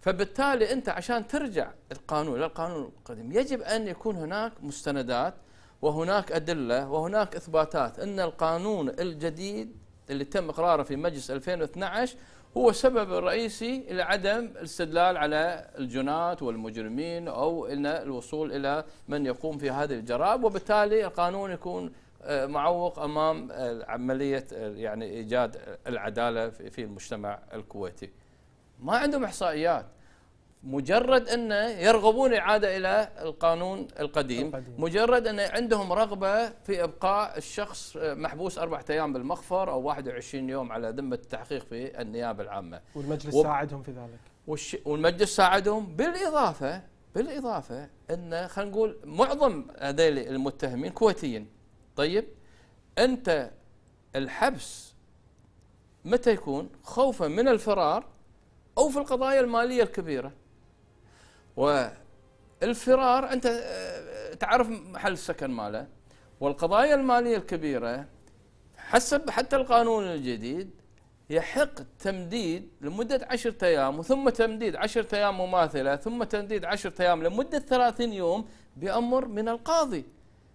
فبالتالي انت عشان ترجع القانون للقانون القديم يجب ان يكون هناك مستندات وهناك ادله وهناك اثباتات ان القانون الجديد اللي تم اقراره في مجلس 2012 هو السبب الرئيسي لعدم الاستدلال على الجنات والمجرمين او ان الوصول الى من يقوم في هذه الجرائم وبالتالي القانون يكون معوق امام عمليه يعني ايجاد العداله في المجتمع الكويتي. ما عندهم احصائيات مجرد انه يرغبون اعاده الى القانون القديم, مجرد ان عندهم رغبه في ابقاء الشخص محبوس اربعة ايام بالمخفر او 21 يوم على ذمه التحقيق في النيابه العامه والمجلس و... ساعدهم في ذلك والش... والمجلس ساعدهم بالاضافه بالاضافه ان خلينا نقول معظم هذيل المتهمين كويتيين طيب أنت الحبس متى يكون خوفا من الفرار أو في القضايا المالية الكبيرة والفرار أنت آه، تعرف محل السكن ماله والقضايا المالية الكبيرة حسب حتى القانون الجديد يحق تمديد لمدة عشرة أيام ثم تمديد عشرة أيام مماثلة ثم تمديد عشرة أيام لمدة ثلاثين يوم بأمر من القاضي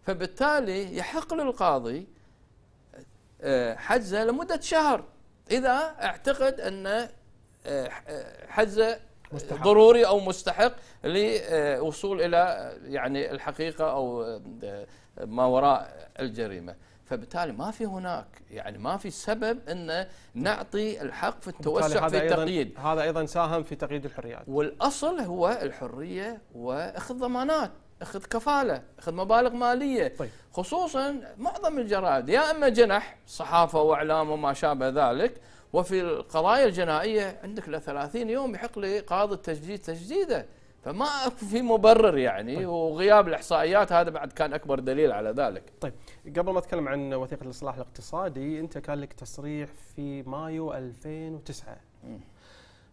فبالتالي يحق للقاضي آه، حجزه لمدة شهر إذا اعتقد أن آه، حجزه مستحق. ضروري أو مستحق لوصول آه، إلى يعني الحقيقة أو ما وراء الجريمة فبالتالي ما في هناك يعني ما في سبب ان نعطي الحق في التوسع في التقييد هذا ايضا ساهم في تقييد الحريات والاصل هو الحريه واخذ ضمانات اخذ كفاله اخذ مبالغ ماليه طيب. خصوصا معظم الجرائد يا اما جنح صحافه واعلام وما شابه ذلك وفي القضايا الجنائيه عندك ل 30 يوم يحق لقاضي التجديد تجديده فما في مبرر يعني طيب. وغياب الاحصائيات هذا بعد كان اكبر دليل على ذلك. طيب قبل ما اتكلم عن وثيقه الاصلاح الاقتصادي انت كان لك تصريح في مايو 2009 م.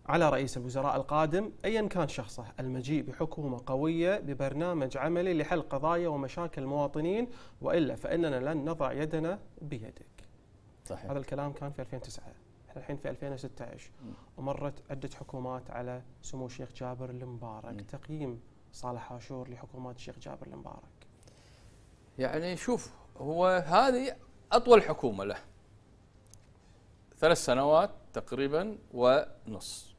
على رئيس الوزراء القادم أيا كان شخصه المجيء بحكومة قوية ببرنامج عملي لحل قضايا ومشاكل المواطنين وإلا فإننا لن نضع يدنا بيدك صحيح. هذا الكلام كان في 2009 احنا الحين في 2016 ومرت عدة حكومات على سمو الشيخ جابر المبارك تقييم صالح عاشور لحكومات الشيخ جابر المبارك يعني شوف هو هذه أطول حكومة له ثلاث سنوات تقريبا ونص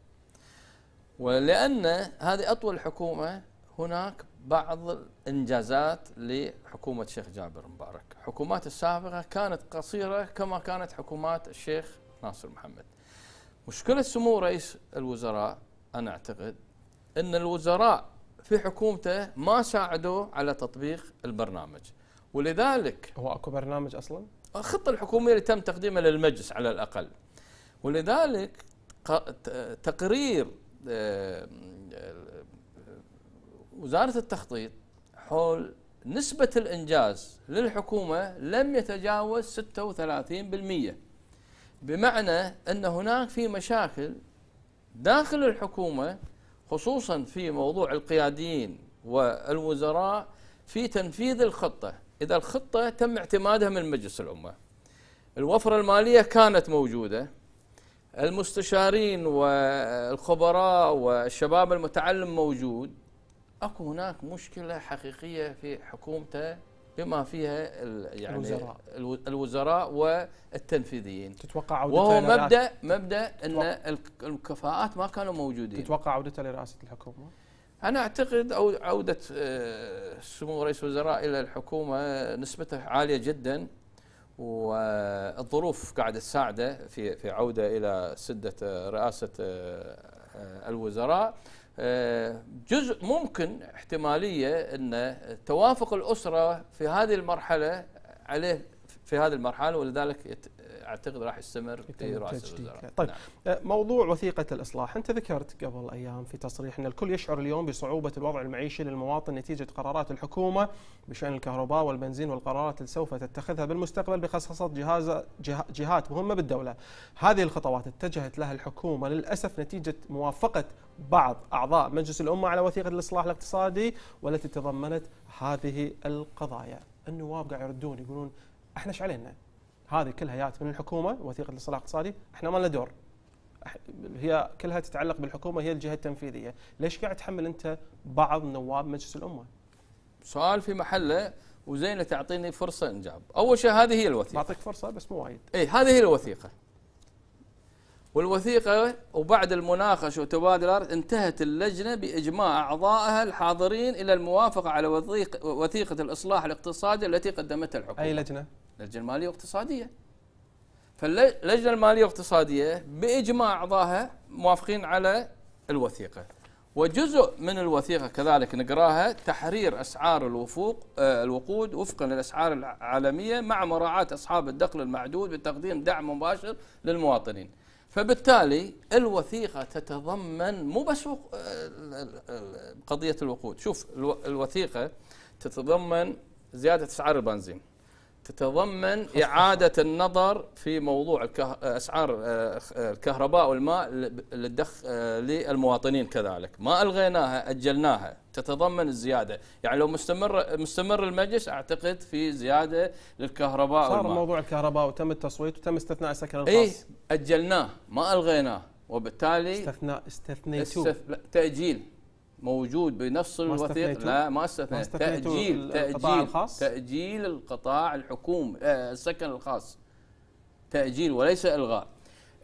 ولأن هذه أطول حكومة هناك بعض الإنجازات لحكومة الشيخ جابر مبارك حكومات السابقة كانت قصيرة كما كانت حكومات الشيخ ناصر محمد مشكلة سمو رئيس الوزراء أنا أعتقد أن الوزراء في حكومته ما ساعدوه على تطبيق البرنامج ولذلك هو اكو برنامج اصلا؟ الخطه الحكوميه اللي تم تقديمها للمجلس على الاقل ولذلك تقرير آه، آه، وزارة التخطيط حول نسبة الإنجاز للحكومة لم يتجاوز 36% بمعنى أن هناك في مشاكل داخل الحكومة خصوصا في موضوع القياديين والوزراء في تنفيذ الخطة إذا الخطة تم اعتمادها من مجلس الأمة الوفرة المالية كانت موجودة المستشارين والخبراء والشباب المتعلم موجود اكو هناك مشكله حقيقيه في حكومته بما فيها يعني الوزراء الوزراء والتنفيذيين تتوقع عودته وهو مبدا مبدا ان الكفاءات ما كانوا موجودين تتوقع عودته لرئاسه الحكومه؟ انا اعتقد عوده آه، سمو رئيس الوزراء الى الحكومه نسبته عاليه جدا والظروف قاعدة تساعده في في عودة إلى سدة آه، رئاسة آه، آه، الوزراء جزء ممكن احتمالية أن توافق الأسرة في هذه المرحلة عليه في هذه المرحلة ولذلك اعتقد راح يستمر في رأس الوزراء طيب نعم. آه، موضوع وثيقه الاصلاح انت ذكرت قبل ايام في تصريح ان الكل يشعر اليوم بصعوبه الوضع المعيشي للمواطن نتيجه قرارات الحكومه بشان الكهرباء والبنزين والقرارات اللي سوف تتخذها بالمستقبل بخصصات جهاز جهات مهمه بالدوله هذه الخطوات اتجهت لها الحكومه للاسف نتيجه موافقه بعض اعضاء مجلس الامه على وثيقه الاصلاح الاقتصادي والتي تضمنت هذه القضايا النواب قاعد يردون يقولون احنا ايش علينا؟ هذه كلها جات من الحكومه وثيقه الاصلاح الاقتصادي احنا ما لنا دور هي كلها تتعلق بالحكومه هي الجهه التنفيذيه ليش قاعد تحمل انت بعض نواب مجلس الامه سؤال في محله وزينه تعطيني فرصه انجاب اول شيء هذه هي الوثيقه بعطيك فرصه بس مو وايد اي هذه هي الوثيقه والوثيقة وبعد المناقشة وتبادل انتهت اللجنة بإجماع أعضائها الحاضرين إلى الموافقة على وثيقة الإصلاح الاقتصادي التي قدمتها الحكومة أي لجنة؟ لجنه ماليه واقتصاديه فاللجنه الماليه والاقتصاديه باجماع اعضائها موافقين على الوثيقه وجزء من الوثيقه كذلك نقراها تحرير اسعار الوفوق آه، الوقود وفقا للاسعار العالميه مع مراعاه اصحاب الدخل المعدود بتقديم دعم مباشر للمواطنين. فبالتالي الوثيقه تتضمن مو بس آه، قضيه الوقود، شوف الوثيقه تتضمن زياده اسعار البنزين تتضمن إعادة النظر في موضوع الكه... أسعار آه، آه، الكهرباء والماء للدخ... آه، للمواطنين كذلك ما ألغيناها أجلناها تتضمن الزيادة يعني لو مستمر مستمر المجلس أعتقد في زيادة للكهرباء صار والماء. موضوع الكهرباء وتم التصويت وتم استثناء السكن إيه، الخاص إيه أجلناه ما ألغيناه وبالتالي استثناء استثنيتو استث... تأجيل موجود بنفس الوثيقه لا ما استثنيت تاجيل تاجيل الخاص؟ تاجيل القطاع الحكومي آه، السكن الخاص تاجيل وليس الغاء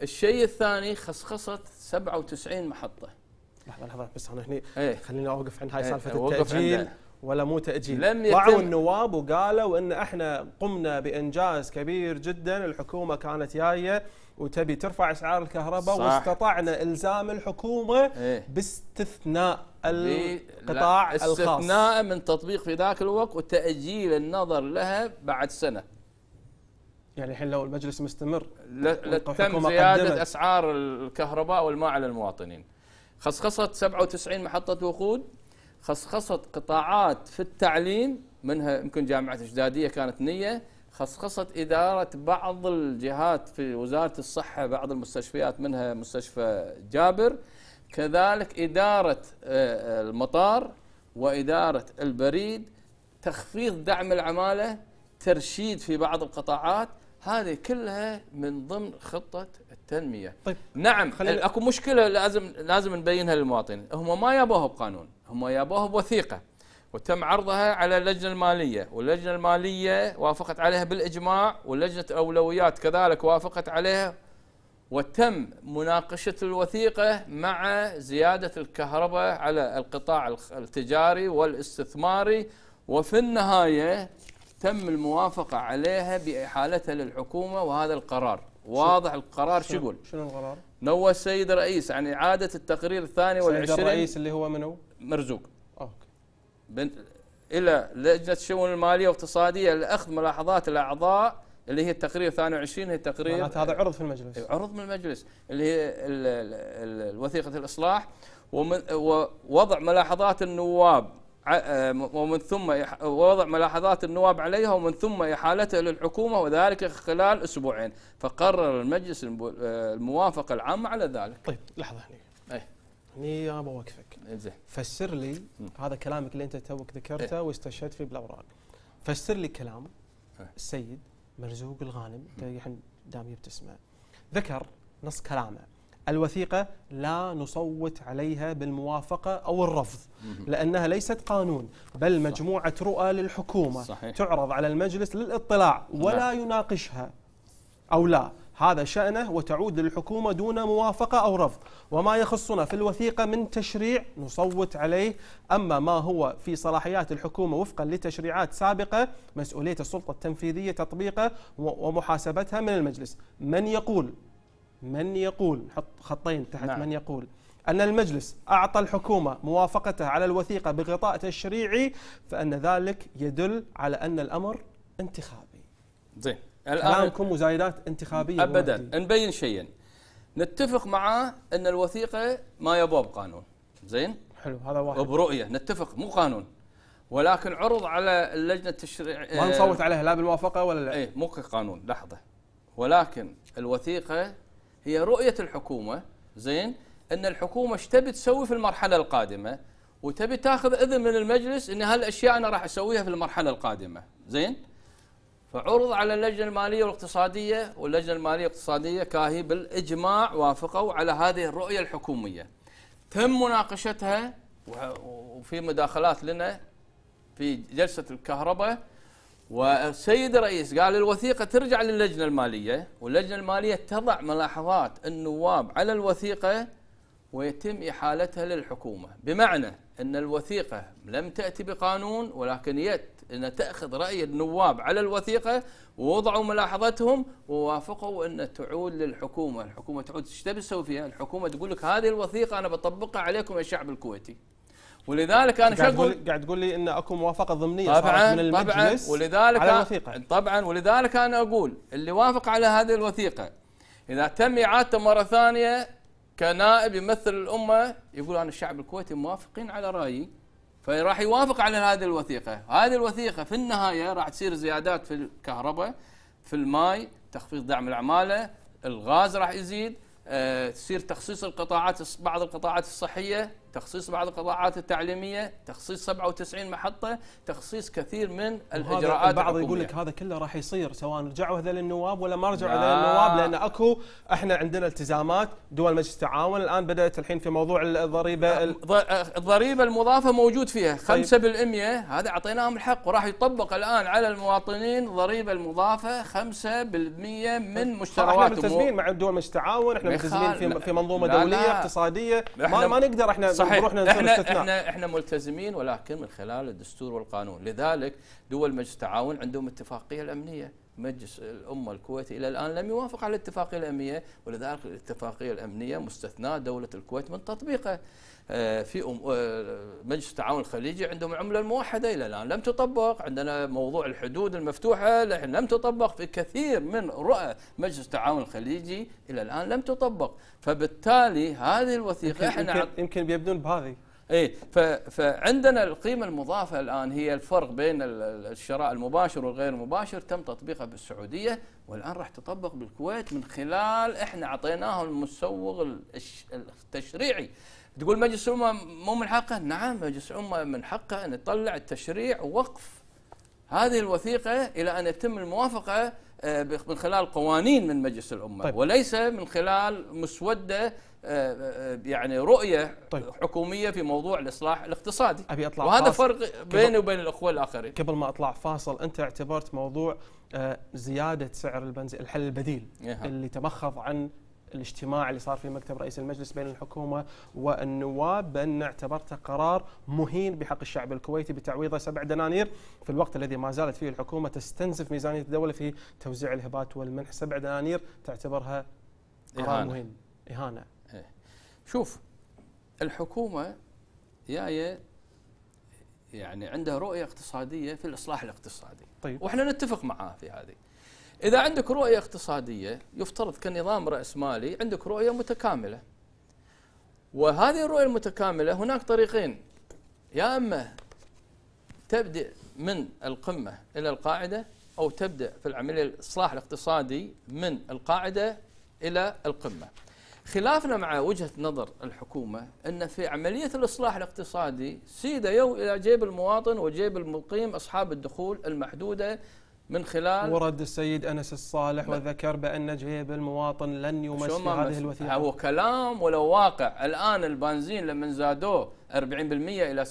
الشيء الثاني خصخصه 97 محطه لحظه لحظه بس انا هني ايه خليني اوقف عند هاي إيه، سالفه التاجيل ولا مو تاجيل لم وعوا النواب وقالوا ان احنا قمنا بانجاز كبير جدا الحكومه كانت جايه وتبي ترفع اسعار الكهرباء صح. واستطعنا الزام الحكومه إيه؟ باستثناء القطاع الخاص استثناء من تطبيق في ذاك الوقت وتاجيل النظر لها بعد سنه يعني الحين لو المجلس مستمر تم زياده قدمت. اسعار الكهرباء والماء على المواطنين خصخصت 97 محطه وقود خصخصت قطاعات في التعليم منها يمكن جامعه اجداديه كانت نيه خصخصة إدارة بعض الجهات في وزارة الصحة بعض المستشفيات منها مستشفى جابر كذلك إدارة آه، المطار وإدارة البريد تخفيض دعم العمالة ترشيد في بعض القطاعات هذه كلها من ضمن خطة التنمية طيب. نعم أكو مشكلة لازم لازم نبينها للمواطنين هم ما يابوها بقانون هم يابوها بوثيقة وتم عرضها على اللجنه الماليه، واللجنه الماليه وافقت عليها بالاجماع، ولجنه الاولويات كذلك وافقت عليها، وتم مناقشه الوثيقه مع زياده الكهرباء على القطاع التجاري والاستثماري، وفي النهايه تم الموافقه عليها باحالتها للحكومه وهذا القرار، واضح القرار شو يقول؟ شنو القرار؟ نوى السيد الرئيس عن يعني اعاده التقرير الثاني والعشرين السيد الرئيس اللي هو منو؟ مرزوق إلى لجنة الشؤون المالية والاقتصادية لأخذ ملاحظات الأعضاء اللي هي التقرير 22 هي التقرير هذا عرض في المجلس إيه، عرض من المجلس اللي هي وثيقة الإصلاح ووضع ملاحظات النواب آه، ومن ثم وضع ملاحظات النواب عليها ومن ثم إحالتها للحكومة وذلك خلال أسبوعين فقرر المجلس آه، الموافقة العامة على ذلك طيب لحظة هني إيه. هني أنا بوقفك إيه، زين فسر لي هذا كلامك اللي انت توك ذكرته إيه؟ واستشهدت فيه بالاوراق فسر لي كلام السيد إيه. مرزوق الغانم الحين دام يبتسمه ذكر نص كلامه الوثيقة لا نصوت عليها بالموافقة أو الرفض لأنها ليست قانون بل مجموعة رؤى للحكومة صحيح. تعرض على المجلس للاطلاع ولا لا. نعم. يناقشها أو لا هذا شأنه وتعود للحكومة دون موافقة أو رفض وما يخصنا في الوثيقة من تشريع نصوت عليه أما ما هو في صلاحيات الحكومة وفقا لتشريعات سابقة مسؤولية السلطة التنفيذية تطبيقه ومحاسبتها من المجلس من يقول من يقول نحط خطين تحت نعم. من يقول أن المجلس أعطى الحكومة موافقته على الوثيقة بغطاء تشريعي فأن ذلك يدل على أن الأمر انتخابي زين كلامكم مزايدات انتخابيه ابدا بوحدي. نبين شيئا نتفق معاه ان الوثيقه ما يبوها بقانون زين حلو هذا واحد وبرؤية نتفق مو قانون ولكن عرض على اللجنه التشريع ما آه، نصوت عليها لا بالموافقه ولا لا اي مو قانون لحظه ولكن الوثيقه هي رؤيه الحكومه زين ان الحكومه ايش تبي تسوي في المرحله القادمه وتبي تاخذ اذن من المجلس ان هالاشياء انا راح اسويها في المرحله القادمه زين فعرض على اللجنة المالية والاقتصادية واللجنة المالية والاقتصادية كاهي بالإجماع وافقوا على هذه الرؤية الحكومية تم مناقشتها وفي مداخلات لنا في جلسة الكهرباء والسيد الرئيس قال الوثيقة ترجع للجنة المالية واللجنة المالية تضع ملاحظات النواب على الوثيقة ويتم إحالتها للحكومة بمعنى أن الوثيقة لم تأتي بقانون ولكن انها تاخذ راي النواب على الوثيقه ووضعوا ملاحظتهم ووافقوا ان تعود للحكومه، الحكومه تعود ايش تبي تسوي فيها؟ الحكومه تقول لك هذه الوثيقه انا بطبقها عليكم يا الشعب الكويتي. ولذلك انا شو اقول؟ قاعد تقول لي ان اكو موافقه ضمنيه طبعا من المجلس طبعا ولذلك على الوثيقه طبعا ولذلك انا اقول اللي وافق على هذه الوثيقه اذا تم اعادته مره ثانيه كنائب يمثل الامه يقول انا الشعب الكويتي موافقين على رايي فراح يوافق على هذه الوثيقه، هذه الوثيقه في النهايه راح تصير زيادات في الكهرباء، في الماي، تخفيض دعم العماله، الغاز راح يزيد، آه، تصير تخصيص القطاعات بعض القطاعات الصحيه تخصيص بعض القطاعات التعليميه، تخصيص 97 محطه، تخصيص كثير من الاجراءات البعض يقول لك هذا كله راح يصير سواء رجعوا هذول النواب ولا ما رجعوا هذول النواب لان اكو احنا عندنا التزامات دول مجلس التعاون الان بدات الحين في موضوع الضريبه الضريبه المضافه موجود فيها 5% طيب. هذا اعطيناهم الحق وراح يطبق الان على المواطنين ضريبه المضافه 5% من طيب. مشترياتهم احنا ملتزمين مع دول مجلس التعاون احنا ملتزمين في في منظومه لا دوليه لا اقتصاديه ما, ما نقدر احنا صحيح احنا احنا احنا ملتزمين ولكن من خلال الدستور والقانون، لذلك دول مجلس التعاون عندهم اتفاقيه الامنيه، مجلس الامه الكويتي الى الان لم يوافق على الاتفاقيه الامنيه، ولذلك الاتفاقيه الامنيه مستثناه دوله الكويت من تطبيقها. آه، في آه، مجلس التعاون الخليجي عندهم العمله الموحده الى الان لم تطبق، عندنا موضوع الحدود المفتوحه لم تطبق في كثير من رؤى مجلس التعاون الخليجي الى الان لم تطبق، فبالتالي هذه الوثيقه يمكن احنا يمكن, بيبدون بهذه اي فعندنا القيمه المضافه الان هي الفرق بين الشراء المباشر والغير المباشر تم تطبيقه بالسعوديه والان راح تطبق بالكويت من خلال احنا اعطيناهم المسوغ التشريعي تقول مجلس الأمة مو من حقه نعم مجلس الأمة من حقه أن يطلع التشريع ووقف هذه الوثيقة إلى أن يتم الموافقة آه، من خلال قوانين من مجلس الأمة طيب. وليس من خلال مسودة آه، آه، يعني رؤية طيب. حكومية في موضوع الإصلاح الاقتصادي أبي أطلع وهذا فاصل. فرق بيني وبين الأخوة الآخرين قبل ما أطلع فاصل أنت اعتبرت موضوع زيادة سعر البنزين الحل البديل إيه، اللي تمخض عن الاجتماع اللي صار في مكتب رئيس المجلس بين الحكومه والنواب بان اعتبرته قرار مهين بحق الشعب الكويتي بتعويضه سبع دنانير في الوقت الذي ما زالت فيه الحكومه تستنزف ميزانيه الدوله في توزيع الهبات والمنح سبع دنانير تعتبرها قرار إهانة. مهين اهانه إيه. شوف الحكومه جايه يعني عندها رؤيه اقتصاديه في الاصلاح الاقتصادي طيب. واحنا نتفق معاه في هذه إذا عندك رؤية اقتصادية يفترض كنظام رأس مالي عندك رؤية متكاملة وهذه الرؤية المتكاملة هناك طريقين يا أما تبدأ من القمة إلى القاعدة أو تبدأ في العملية الإصلاح الاقتصادي من القاعدة إلى القمة خلافنا مع وجهة نظر الحكومة أن في عملية الإصلاح الاقتصادي سيدة يو إلى جيب المواطن وجيب المقيم أصحاب الدخول المحدودة من خلال ورد السيد انس الصالح وذكر بان جيب المواطن لن يمس هذه الوثيقه هو كلام ولو واقع الان البنزين لما زادوه 40% الى 60%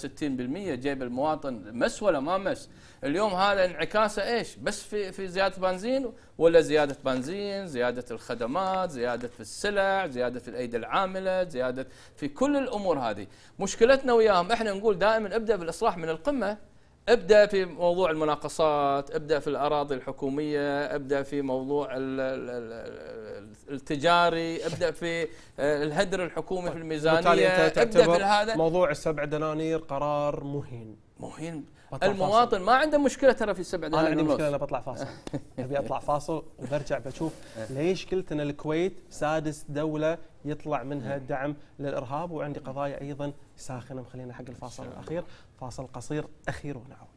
جيب المواطن مس ولا ما مس اليوم هذا انعكاسه ايش بس في في زياده بنزين ولا زياده بنزين زياده الخدمات زياده في السلع زياده في الايدي العامله زياده في كل الامور هذه مشكلتنا وياهم احنا نقول دائما ابدا بالاصلاح من القمه ابدا في موضوع المناقصات ابدا في الاراضي الحكوميه ابدا في موضوع التجاري ابدا في آه، الهدر الحكومي في طيب، الميزانيه ابدا في هذا موضوع السبع دنانير قرار مهين مهين المواطن فاصل. ما عنده مشكله ترى في السبع دنانير انا عندي مشكله انا بطلع فاصل ابي اطلع فاصل وبرجع بشوف ليش قلت ان الكويت سادس دوله يطلع منها نعم. دعم للارهاب وعندي قضايا ايضا ساخنه مخلينا حق الفاصل الاخير فاصل قصير أخير ونعود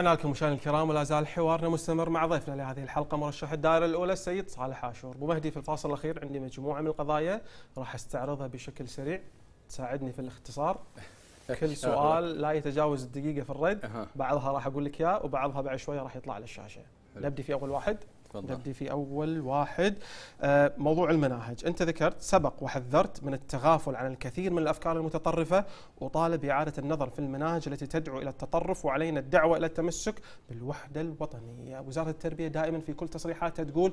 رجعنا لكم مشاهدينا الكرام ولا زال حوارنا مستمر مع ضيفنا لهذه الحلقه مرشح الدائره الاولى السيد صالح عاشور ابو مهدي في الفاصل الاخير عندي مجموعه من القضايا راح استعرضها بشكل سريع تساعدني في الاختصار كل سؤال لا يتجاوز الدقيقه في الرد بعضها راح اقول لك اياه وبعضها بعد شويه راح يطلع على الشاشه نبدي في اول واحد نبدي في اول واحد آه، موضوع المناهج انت ذكرت سبق وحذرت من التغافل عن الكثير من الافكار المتطرفه وطالب اعاده النظر في المناهج التي تدعو الى التطرف وعلينا الدعوه الى التمسك بالوحده الوطنيه وزاره التربيه دائما في كل تصريحاتها تقول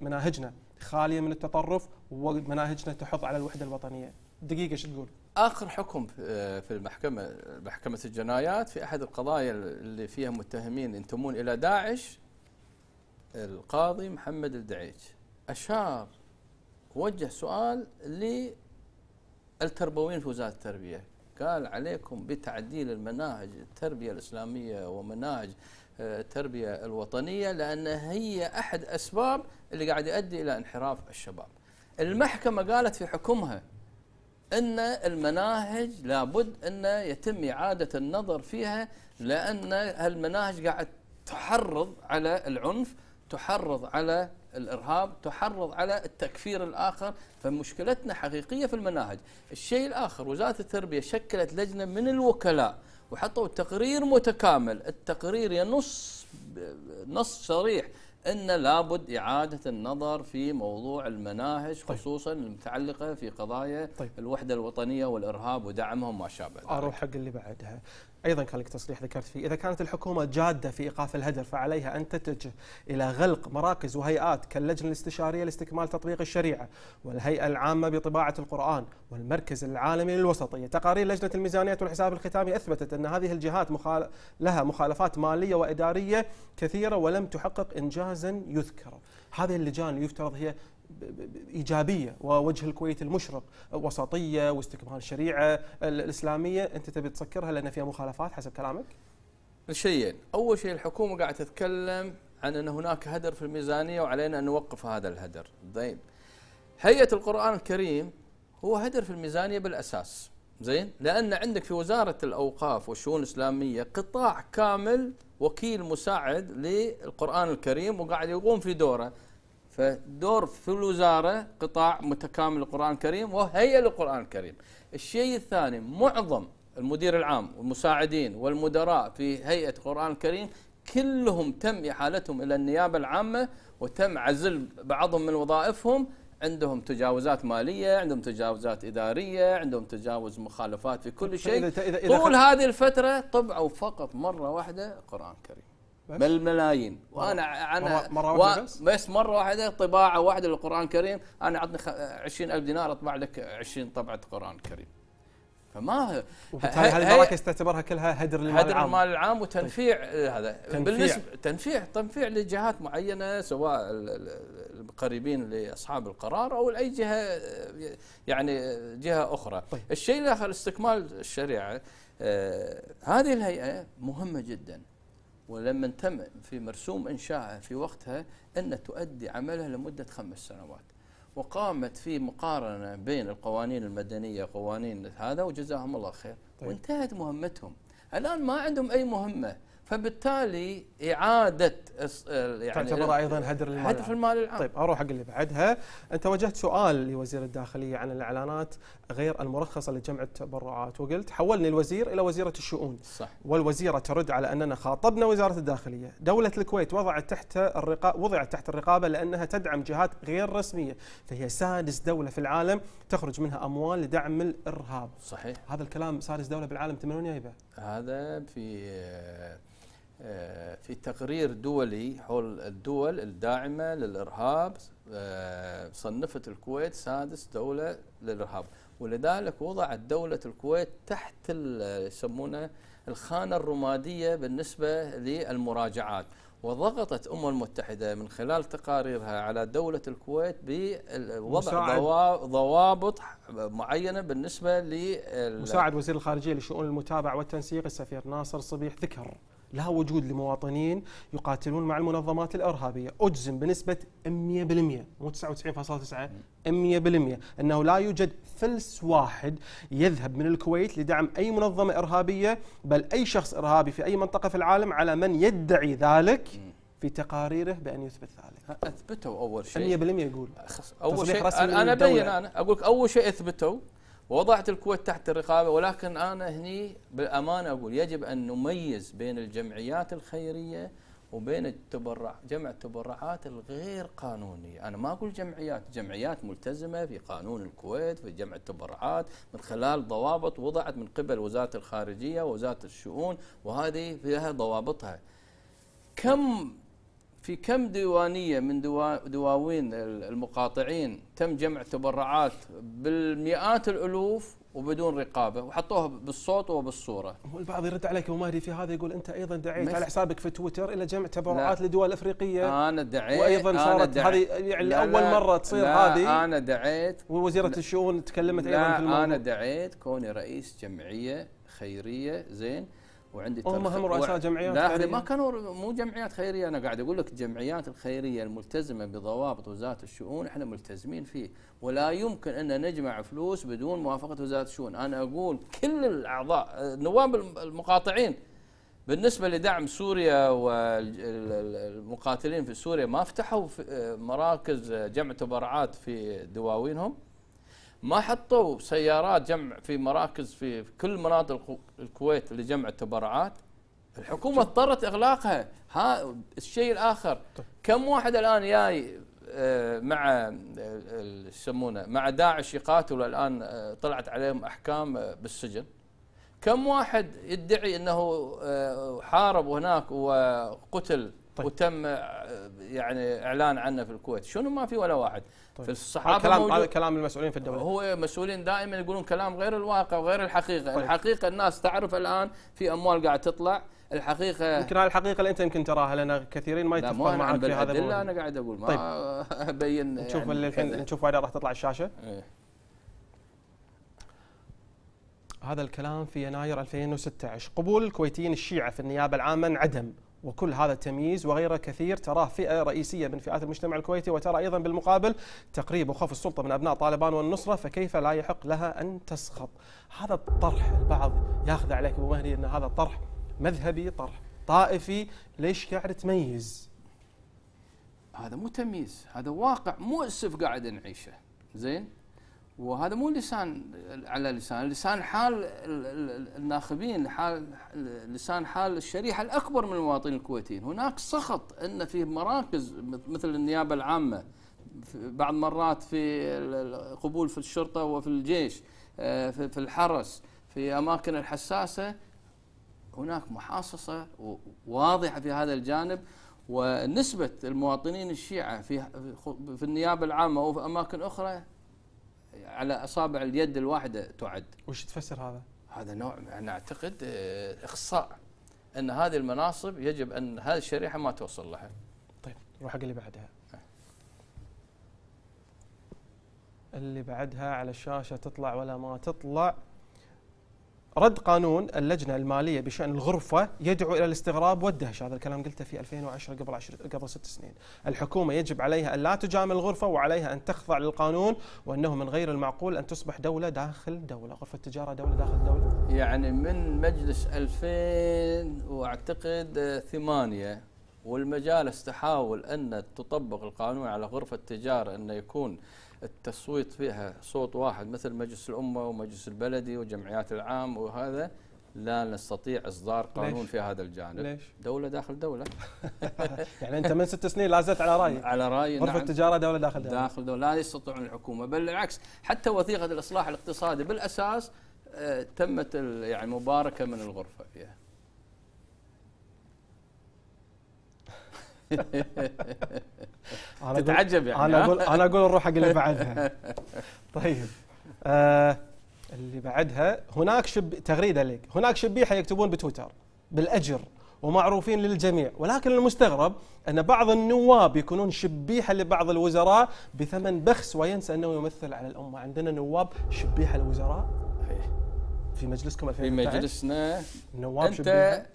مناهجنا خاليه من التطرف ومناهجنا تحض على الوحده الوطنيه دقيقه شو تقول اخر حكم في آه، المحكمه محكمه الجنايات في احد القضايا اللي فيها متهمين ينتمون الى داعش القاضي محمد الدعيج أشار وجه سؤال للتربويين في وزارة التربية قال عليكم بتعديل المناهج التربية الإسلامية ومناهج آه، التربية الوطنية لأن هي أحد أسباب اللي قاعد يؤدي إلى انحراف الشباب المحكمة قالت في حكمها أن المناهج لابد أن يتم إعادة النظر فيها لأن هالمناهج قاعد تحرض على العنف تحرض على الارهاب تحرض على التكفير الاخر فمشكلتنا حقيقيه في المناهج الشيء الاخر وزاره التربيه شكلت لجنه من الوكلاء وحطوا تقرير متكامل التقرير ينص نص صريح ان لابد اعاده النظر في موضوع المناهج طيب. خصوصا المتعلقه في قضايا طيب. الوحده الوطنيه والارهاب ودعمهم ما شابه اروح حق اللي بعدها ايضا كان لك تصريح ذكرت فيه، اذا كانت الحكومه جاده في ايقاف الهدر فعليها ان تتجه الى غلق مراكز وهيئات كاللجنه الاستشاريه لاستكمال تطبيق الشريعه، والهيئه العامه بطباعه القران، والمركز العالمي للوسطيه، تقارير لجنه الميزانيه والحساب الختامي اثبتت ان هذه الجهات مخال... لها مخالفات ماليه واداريه كثيره ولم تحقق انجازا يذكر. هذه اللجان يفترض هي ايجابيه ووجه الكويت المشرق وسطيه واستكمال الشريعه الاسلاميه انت تبي تسكرها لان فيها مخالفات حسب كلامك؟ شيئين، اول شيء الحكومه قاعده تتكلم عن ان هناك هدر في الميزانيه وعلينا ان نوقف هذا الهدر، زين. طيب. هيئه القران الكريم هو هدر في الميزانيه بالاساس، زين؟ لان عندك في وزاره الاوقاف والشؤون الاسلاميه قطاع كامل وكيل مساعد للقران الكريم وقاعد يقوم في دوره فدور في الوزارة قطاع متكامل للقرآن الكريم وهيئة للقرآن الكريم الشيء الثاني معظم المدير العام والمساعدين والمدراء في هيئة القرآن الكريم كلهم تم إحالتهم إلى النيابة العامة وتم عزل بعضهم من وظائفهم عندهم تجاوزات ماليه، عندهم تجاوزات اداريه، عندهم تجاوز مخالفات في كل طيب، شيء. طول هذه الفتره طبعوا فقط مره واحده قران كريم. بالملايين وانا انا مره واحده بس؟ بس مره واحده طباعه واحده للقران الكريم انا عطني 20000 دينار اطبع لك 20 طبعه قران كريم فما وبالتالي البركه تعتبرها كلها هدر للمال هدر العام هدر المال العام وتنفيع طيب. إيه هذا تنفيع. بالنسبه تنفيع تنفيع لجهات معينه سواء القريبين لاصحاب القرار او لاي جهه يعني جهه اخرى طيب. الشيء الاخر استكمال الشريعه آه هذه الهيئه مهمه جدا ولما تم في مرسوم إنشائها في وقتها أن تؤدي عملها لمدة خمس سنوات وقامت في مقارنة بين القوانين المدنية وقوانين هذا وجزاهم الله خير طيب. وانتهت مهمتهم الآن ما عندهم أي مهمة فبالتالي اعاده يعني طيب، تعتبر ايضا هدر للمال في المال العام طيب اروح حق اللي بعدها انت وجهت سؤال لوزير الداخليه عن الاعلانات غير المرخصه لجمع التبرعات وقلت حولني الوزير الى وزيره الشؤون صح والوزيره ترد على اننا خاطبنا وزاره الداخليه دوله الكويت وضعت تحت الرقابه وضعت تحت الرقابه لانها تدعم جهات غير رسميه فهي سادس دوله في العالم تخرج منها اموال لدعم الارهاب صحيح هذا الكلام سادس دوله بالعالم تمنون يا هذا في آه، في تقرير دولي حول الدول الداعمة للإرهاب آه، صنفت الكويت سادس دولة للإرهاب ولذلك وضعت دولة الكويت تحت آه، يسمونه الخانة الرمادية بالنسبة للمراجعات وضغطت أمم المتحدة من خلال تقاريرها على دولة الكويت بوضع ضوابط معينة بالنسبة ل مساعد وزير الخارجية لشؤون المتابعة والتنسيق السفير ناصر صبيح ذكر لها وجود لمواطنين يقاتلون مع المنظمات الارهابيه، اجزم بنسبه 100% مو 99.9 100% انه لا يوجد فلس واحد يذهب من الكويت لدعم اي منظمه ارهابيه بل اي شخص ارهابي في اي منطقه في العالم على من يدعي ذلك في تقاريره بان يثبت ذلك اثبتوا اول شيء 100% يقول اول شيء انا ابين انا اقول لك اول شيء اثبتوا ووضعت الكويت تحت الرقابة ولكن أنا هني بالأمانة أقول يجب أن نميز بين الجمعيات الخيرية وبين التبرع جمع التبرعات الغير قانونية أنا ما أقول جمعيات جمعيات ملتزمة في قانون الكويت في جمع التبرعات من خلال ضوابط وضعت من قبل وزارة الخارجية ووزارة الشؤون وهذه فيها ضوابطها كم في كم ديوانية من دواوين المقاطعين تم جمع تبرعات بالمئات الألوف وبدون رقابة وحطوها بالصوت وبالصورة والبعض يرد عليك أبو مهدي في هذا يقول أنت أيضا دعيت على حسابك في تويتر إلى جمع تبرعات لدول الأفريقية أنا دعيت وأيضا صارت هذه يعني لا أول لا مرة تصير هذه أنا دعيت ووزيرة الشؤون تكلمت أيضا في الموضوع أنا دعيت كوني رئيس جمعية خيرية زين وعندي هم هم رؤساء جمعيات لا ما كانوا مو جمعيات خيريه انا قاعد اقول لك الجمعيات الخيريه الملتزمه بضوابط وزاره الشؤون احنا ملتزمين فيه ولا يمكن ان نجمع فلوس بدون موافقه وزاره الشؤون انا اقول كل الاعضاء النواب المقاطعين بالنسبه لدعم سوريا والمقاتلين في سوريا ما فتحوا مراكز جمع تبرعات في دواوينهم ما حطوا سيارات جمع في مراكز في كل مناطق الكويت لجمع التبرعات الحكومه اضطرت اغلاقها ها الشيء الاخر طيب. كم واحد الان جاي آه، مع آه، يسمونه مع داعش يقاتل الان آه، طلعت عليهم احكام بالسجن كم واحد يدعي انه حارب هناك وقتل طيب. وتم آه، يعني اعلان عنه في الكويت شنو ما في ولا واحد طيب. في الصحافه كلام هذا كلام المسؤولين في الدوله هو مسؤولين دائما يقولون كلام غير الواقع وغير الحقيقه طيب. الحقيقه الناس تعرف الان في اموال قاعد تطلع الحقيقه يمكن هاي الحقيقه اللي انت يمكن تراها لان كثيرين ما يتفقون معك في هذا الموضوع انا قاعد اقول ما طيب. ابين نشوف يعني اللي الحين نشوف وايد راح تطلع الشاشه إيه. هذا الكلام في يناير 2016 قبول الكويتيين الشيعة في النيابة العامة انعدم وكل هذا التمييز وغيره كثير تراه فئه رئيسيه من فئات المجتمع الكويتي وترى ايضا بالمقابل تقريب وخوف السلطه من ابناء طالبان والنصره فكيف لا يحق لها ان تسخط؟ هذا الطرح البعض ياخذ عليك ابو مهدي ان هذا طرح مذهبي، طرح طائفي، ليش قاعد تميز؟ هذا مو تمييز، هذا واقع مؤسف قاعد نعيشه، زين؟ وهذا مو لسان على لسان لسان حال الناخبين حال لسان حال الشريحة الأكبر من المواطنين الكويتيين هناك سخط أن في مراكز مثل النيابة العامة بعض مرات في القبول في الشرطة وفي الجيش آه، في الحرس في أماكن الحساسة هناك محاصصة واضحة في هذا الجانب ونسبة المواطنين الشيعة في في النيابة العامة وفي أماكن أخرى على اصابع اليد الواحده تعد. وش تفسر هذا؟ هذا نوع انا اعتقد آه، اخصاء ان هذه المناصب يجب ان هذه الشريحه ما توصل لها. طيب نروح اللي بعدها. اللي بعدها على الشاشه تطلع ولا ما تطلع رد قانون اللجنه الماليه بشان الغرفه يدعو الى الاستغراب والدهشه، هذا الكلام قلته في 2010 قبل عشر قبل ست سنين. الحكومه يجب عليها ان لا تجامل الغرفه وعليها ان تخضع للقانون وانه من غير المعقول ان تصبح دوله داخل دوله، غرفه تجاره دوله داخل دوله. يعني من مجلس 2000 واعتقد ثمانيه والمجالس تحاول ان تطبق القانون على غرفه التجاره انه يكون التصويت فيها صوت واحد مثل مجلس الأمة ومجلس البلدي وجمعيات العام وهذا لا نستطيع إصدار قانون ليش؟ في هذا الجانب ليش؟ دولة داخل دولة يعني أنت من ست سنين لازلت على رأي على رأي غرفة نعم التجارة دولة داخل دولة داخل دولة لا يستطيعون الحكومة بل العكس حتى وثيقة الإصلاح الاقتصادي بالأساس آه، تمت يعني مباركة من الغرفة فيها تتعجب يعني انا اقول انا اقول نروح حق اللي بعدها طيب آه اللي بعدها هناك شب تغريده لك هناك شبيحه يكتبون بتويتر بالاجر ومعروفين للجميع ولكن المستغرب ان بعض النواب يكونون شبيحه لبعض الوزراء بثمن بخس وينسى انه يمثل على الامه عندنا نواب شبيحه الوزراء في مجلسكم في مجلسنا نواب انت شبيحه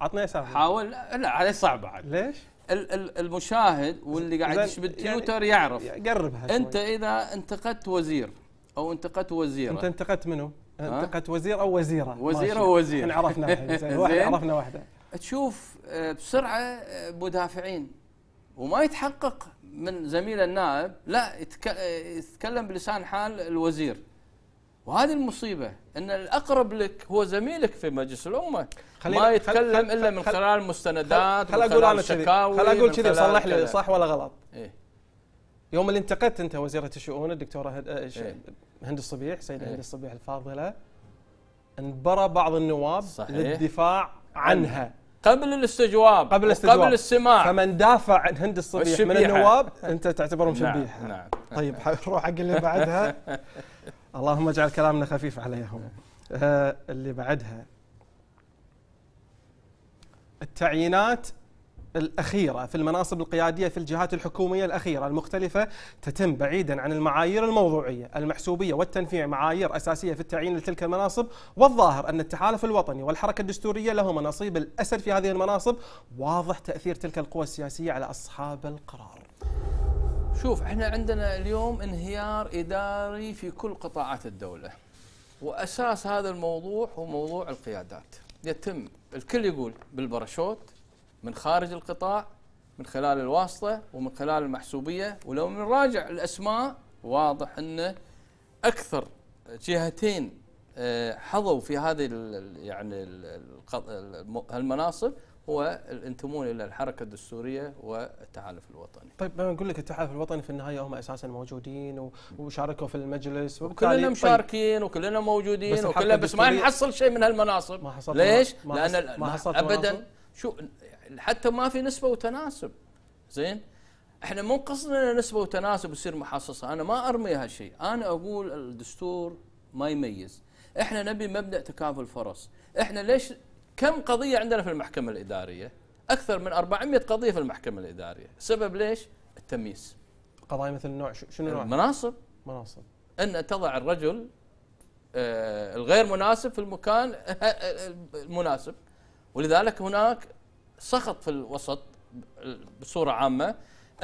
عطنا سالفه حاول لا هذه صعبه عاد ليش؟ المشاهد واللي قاعد يشبه بالتويتر يعني يعرف يعني قربها انت اذا انتقدت وزير او انتقدت وزيره انت انتقدت منو؟ انتقدت وزير او وزيره وزيره ووزير احنا عرفنا واحد عرفنا واحده تشوف آه، بسرعه آه، مدافعين وما يتحقق من زميل النائب لا آه، يتكلم بلسان حال الوزير وهذه المصيبه ان الاقرب لك هو زميلك في مجلس الامه ما يتكلم خل الا من خلال مستندات خل من خلال الشكاوي خل اقول كذي صلح لي صح ولا غلط إيه؟ يوم اللي انتقدت انت وزيره الشؤون الدكتوره هند آه، إيه؟ هند الصبيح سيده إيه؟ هند الصبيح الفاضله انبرى بعض النواب صحيح. للدفاع عنها قبل الاستجواب قبل الاستجواب قبل السماع فمن دافع عن هند الصبيح من النواب انت تعتبرهم نعم، شبيحه نعم, نعم طيب نروح حق اللي بعدها اللهم اجعل كلامنا خفيف عليهم آه، اللي بعدها التعيينات الأخيرة في المناصب القيادية في الجهات الحكومية الأخيرة المختلفة تتم بعيدا عن المعايير الموضوعية المحسوبية والتنفيع معايير أساسية في التعيين لتلك المناصب والظاهر أن التحالف الوطني والحركة الدستورية لهما نصيب الأسد في هذه المناصب واضح تأثير تلك القوى السياسية على أصحاب القرار شوف احنا عندنا اليوم انهيار إداري في كل قطاعات الدولة وأساس هذا الموضوع هو موضوع القيادات يتم الكل يقول بالباراشوت من خارج القطاع من خلال الواسطة ومن خلال المحسوبية ولو نراجع الأسماء واضح أن أكثر جهتين آه، حظوا في هذه يعني المناصب هو الانتمون الى الحركه الدستوريه والتحالف الوطني. طيب لما نقول لك التحالف الوطني في النهايه هم اساسا موجودين وشاركوا في المجلس وكلنا طيب. مشاركين وكلنا موجودين بس وكلنا بس ما نحصل شيء من هالمناصب ما حصلت ليش؟ ما لان ما حصلت ابدا شو حتى ما في نسبه وتناسب زين احنا مو قصدنا نسبه وتناسب يصير محصصه انا ما ارمي هالشيء انا اقول الدستور ما يميز احنا نبي مبدا تكافل الفرص احنا ليش كم قضيه عندنا في المحكمه الاداريه اكثر من 400 قضيه في المحكمه الاداريه سبب ليش التمييز قضايا مثل النوع شنو نوع مناصب مناصب ان تضع الرجل آه، الغير مناسب في المكان آه، آه، المناسب ولذلك هناك سخط في الوسط بصوره عامه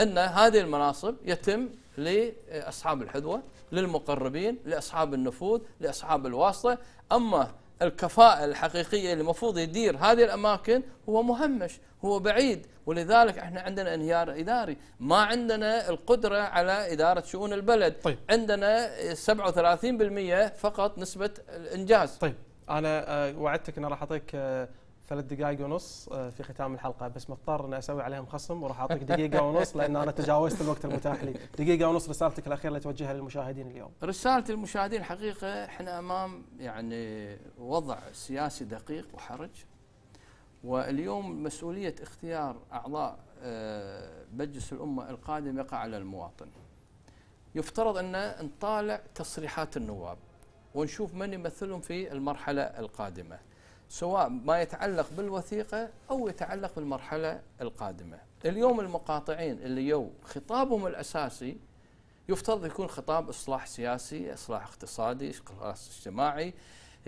ان هذه المناصب يتم لاصحاب الحذوه للمقربين لاصحاب النفوذ لاصحاب الواسطه اما الكفاءة الحقيقية اللي المفروض يدير هذه الأماكن هو مهمش هو بعيد ولذلك احنا عندنا انهيار إداري ما عندنا القدرة على إدارة شؤون البلد طيب. عندنا 37% فقط نسبة الإنجاز طيب أنا آه، وعدتك أن راح أعطيك آه، ثلاث دقائق ونص آه، في ختام الحلقه بس مضطر اني اسوي عليهم خصم وراح اعطيك دقيقه ونص لان انا تجاوزت الوقت المتاح لي دقيقه ونص رسالتك الاخيره اللي توجهها للمشاهدين اليوم رساله المشاهدين حقيقه احنا امام يعني وضع سياسي دقيق وحرج واليوم مسؤوليه اختيار اعضاء آه، مجلس الامه القادم يقع على المواطن يفترض ان نطالع تصريحات النواب ونشوف من يمثلهم في المرحله القادمه سواء ما يتعلق بالوثيقة أو يتعلق بالمرحلة القادمة اليوم المقاطعين اللي يو خطابهم الأساسي يفترض يكون خطاب إصلاح سياسي إصلاح اقتصادي إصلاح اجتماعي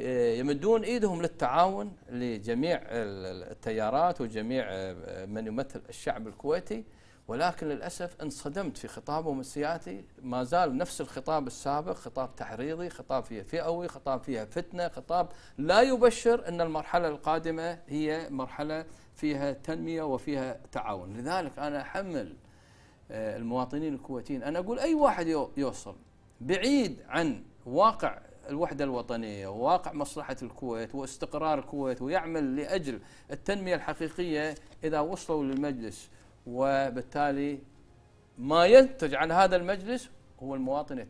آه، يمدون ايدهم للتعاون لجميع التيارات وجميع آه، من يمثل الشعب الكويتي ولكن للأسف انصدمت في خطابهم السياسي ما زال نفس الخطاب السابق خطاب تحريضي خطاب فيه فئوي خطاب فيها فتنة خطاب لا يبشر أن المرحلة القادمة هي مرحلة فيها تنمية وفيها تعاون لذلك أنا أحمل آه، المواطنين الكويتيين أنا أقول أي واحد يوصل بعيد عن واقع الوحدة الوطنية وواقع مصلحة الكويت واستقرار الكويت ويعمل لأجل التنمية الحقيقية إذا وصلوا للمجلس وبالتالي ما ينتج عن هذا المجلس هو المواطن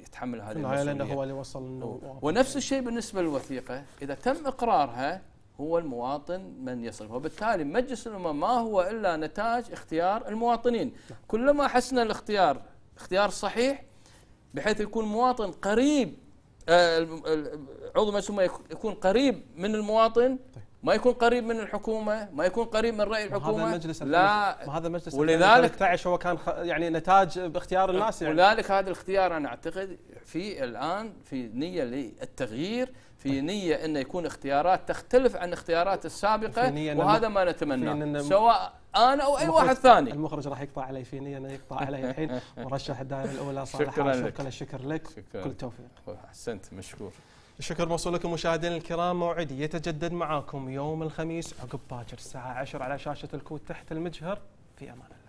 يتحمل هذه المسؤوليه لانه هو اللي وصل ونفس الشيء بالنسبه للوثيقه اذا تم اقرارها هو المواطن من يصرف وبالتالي مجلس الامه ما هو الا نتاج اختيار المواطنين كلما حسن الاختيار اختيار صحيح بحيث يكون مواطن قريب آه، عضو مجلس يكون قريب من المواطن طيب. ما يكون قريب من الحكومه ما يكون قريب من راي الحكومه هذا المجلس لا ما هذا المجلس ولذلك 2013 هو كان يعني نتاج باختيار أه، الناس يعني ولذلك هذا الاختيار انا اعتقد في الان في نيه للتغيير في طيب. نيه انه يكون اختيارات تختلف عن اختيارات السابقه وهذا ما نتمناه سواء انا او اي واحد ثاني المخرج راح يقطع علي في نيه انه يقطع علي الحين مرشح الدائره الاولى صالح شكرا لك. الشكر لك شكرا. كل التوفيق احسنت مشكور الشكر موصول لكم مشاهدينا الكرام موعدي يتجدد معاكم يوم الخميس عقب باكر الساعة 10 على شاشة الكود تحت المجهر في أمان الله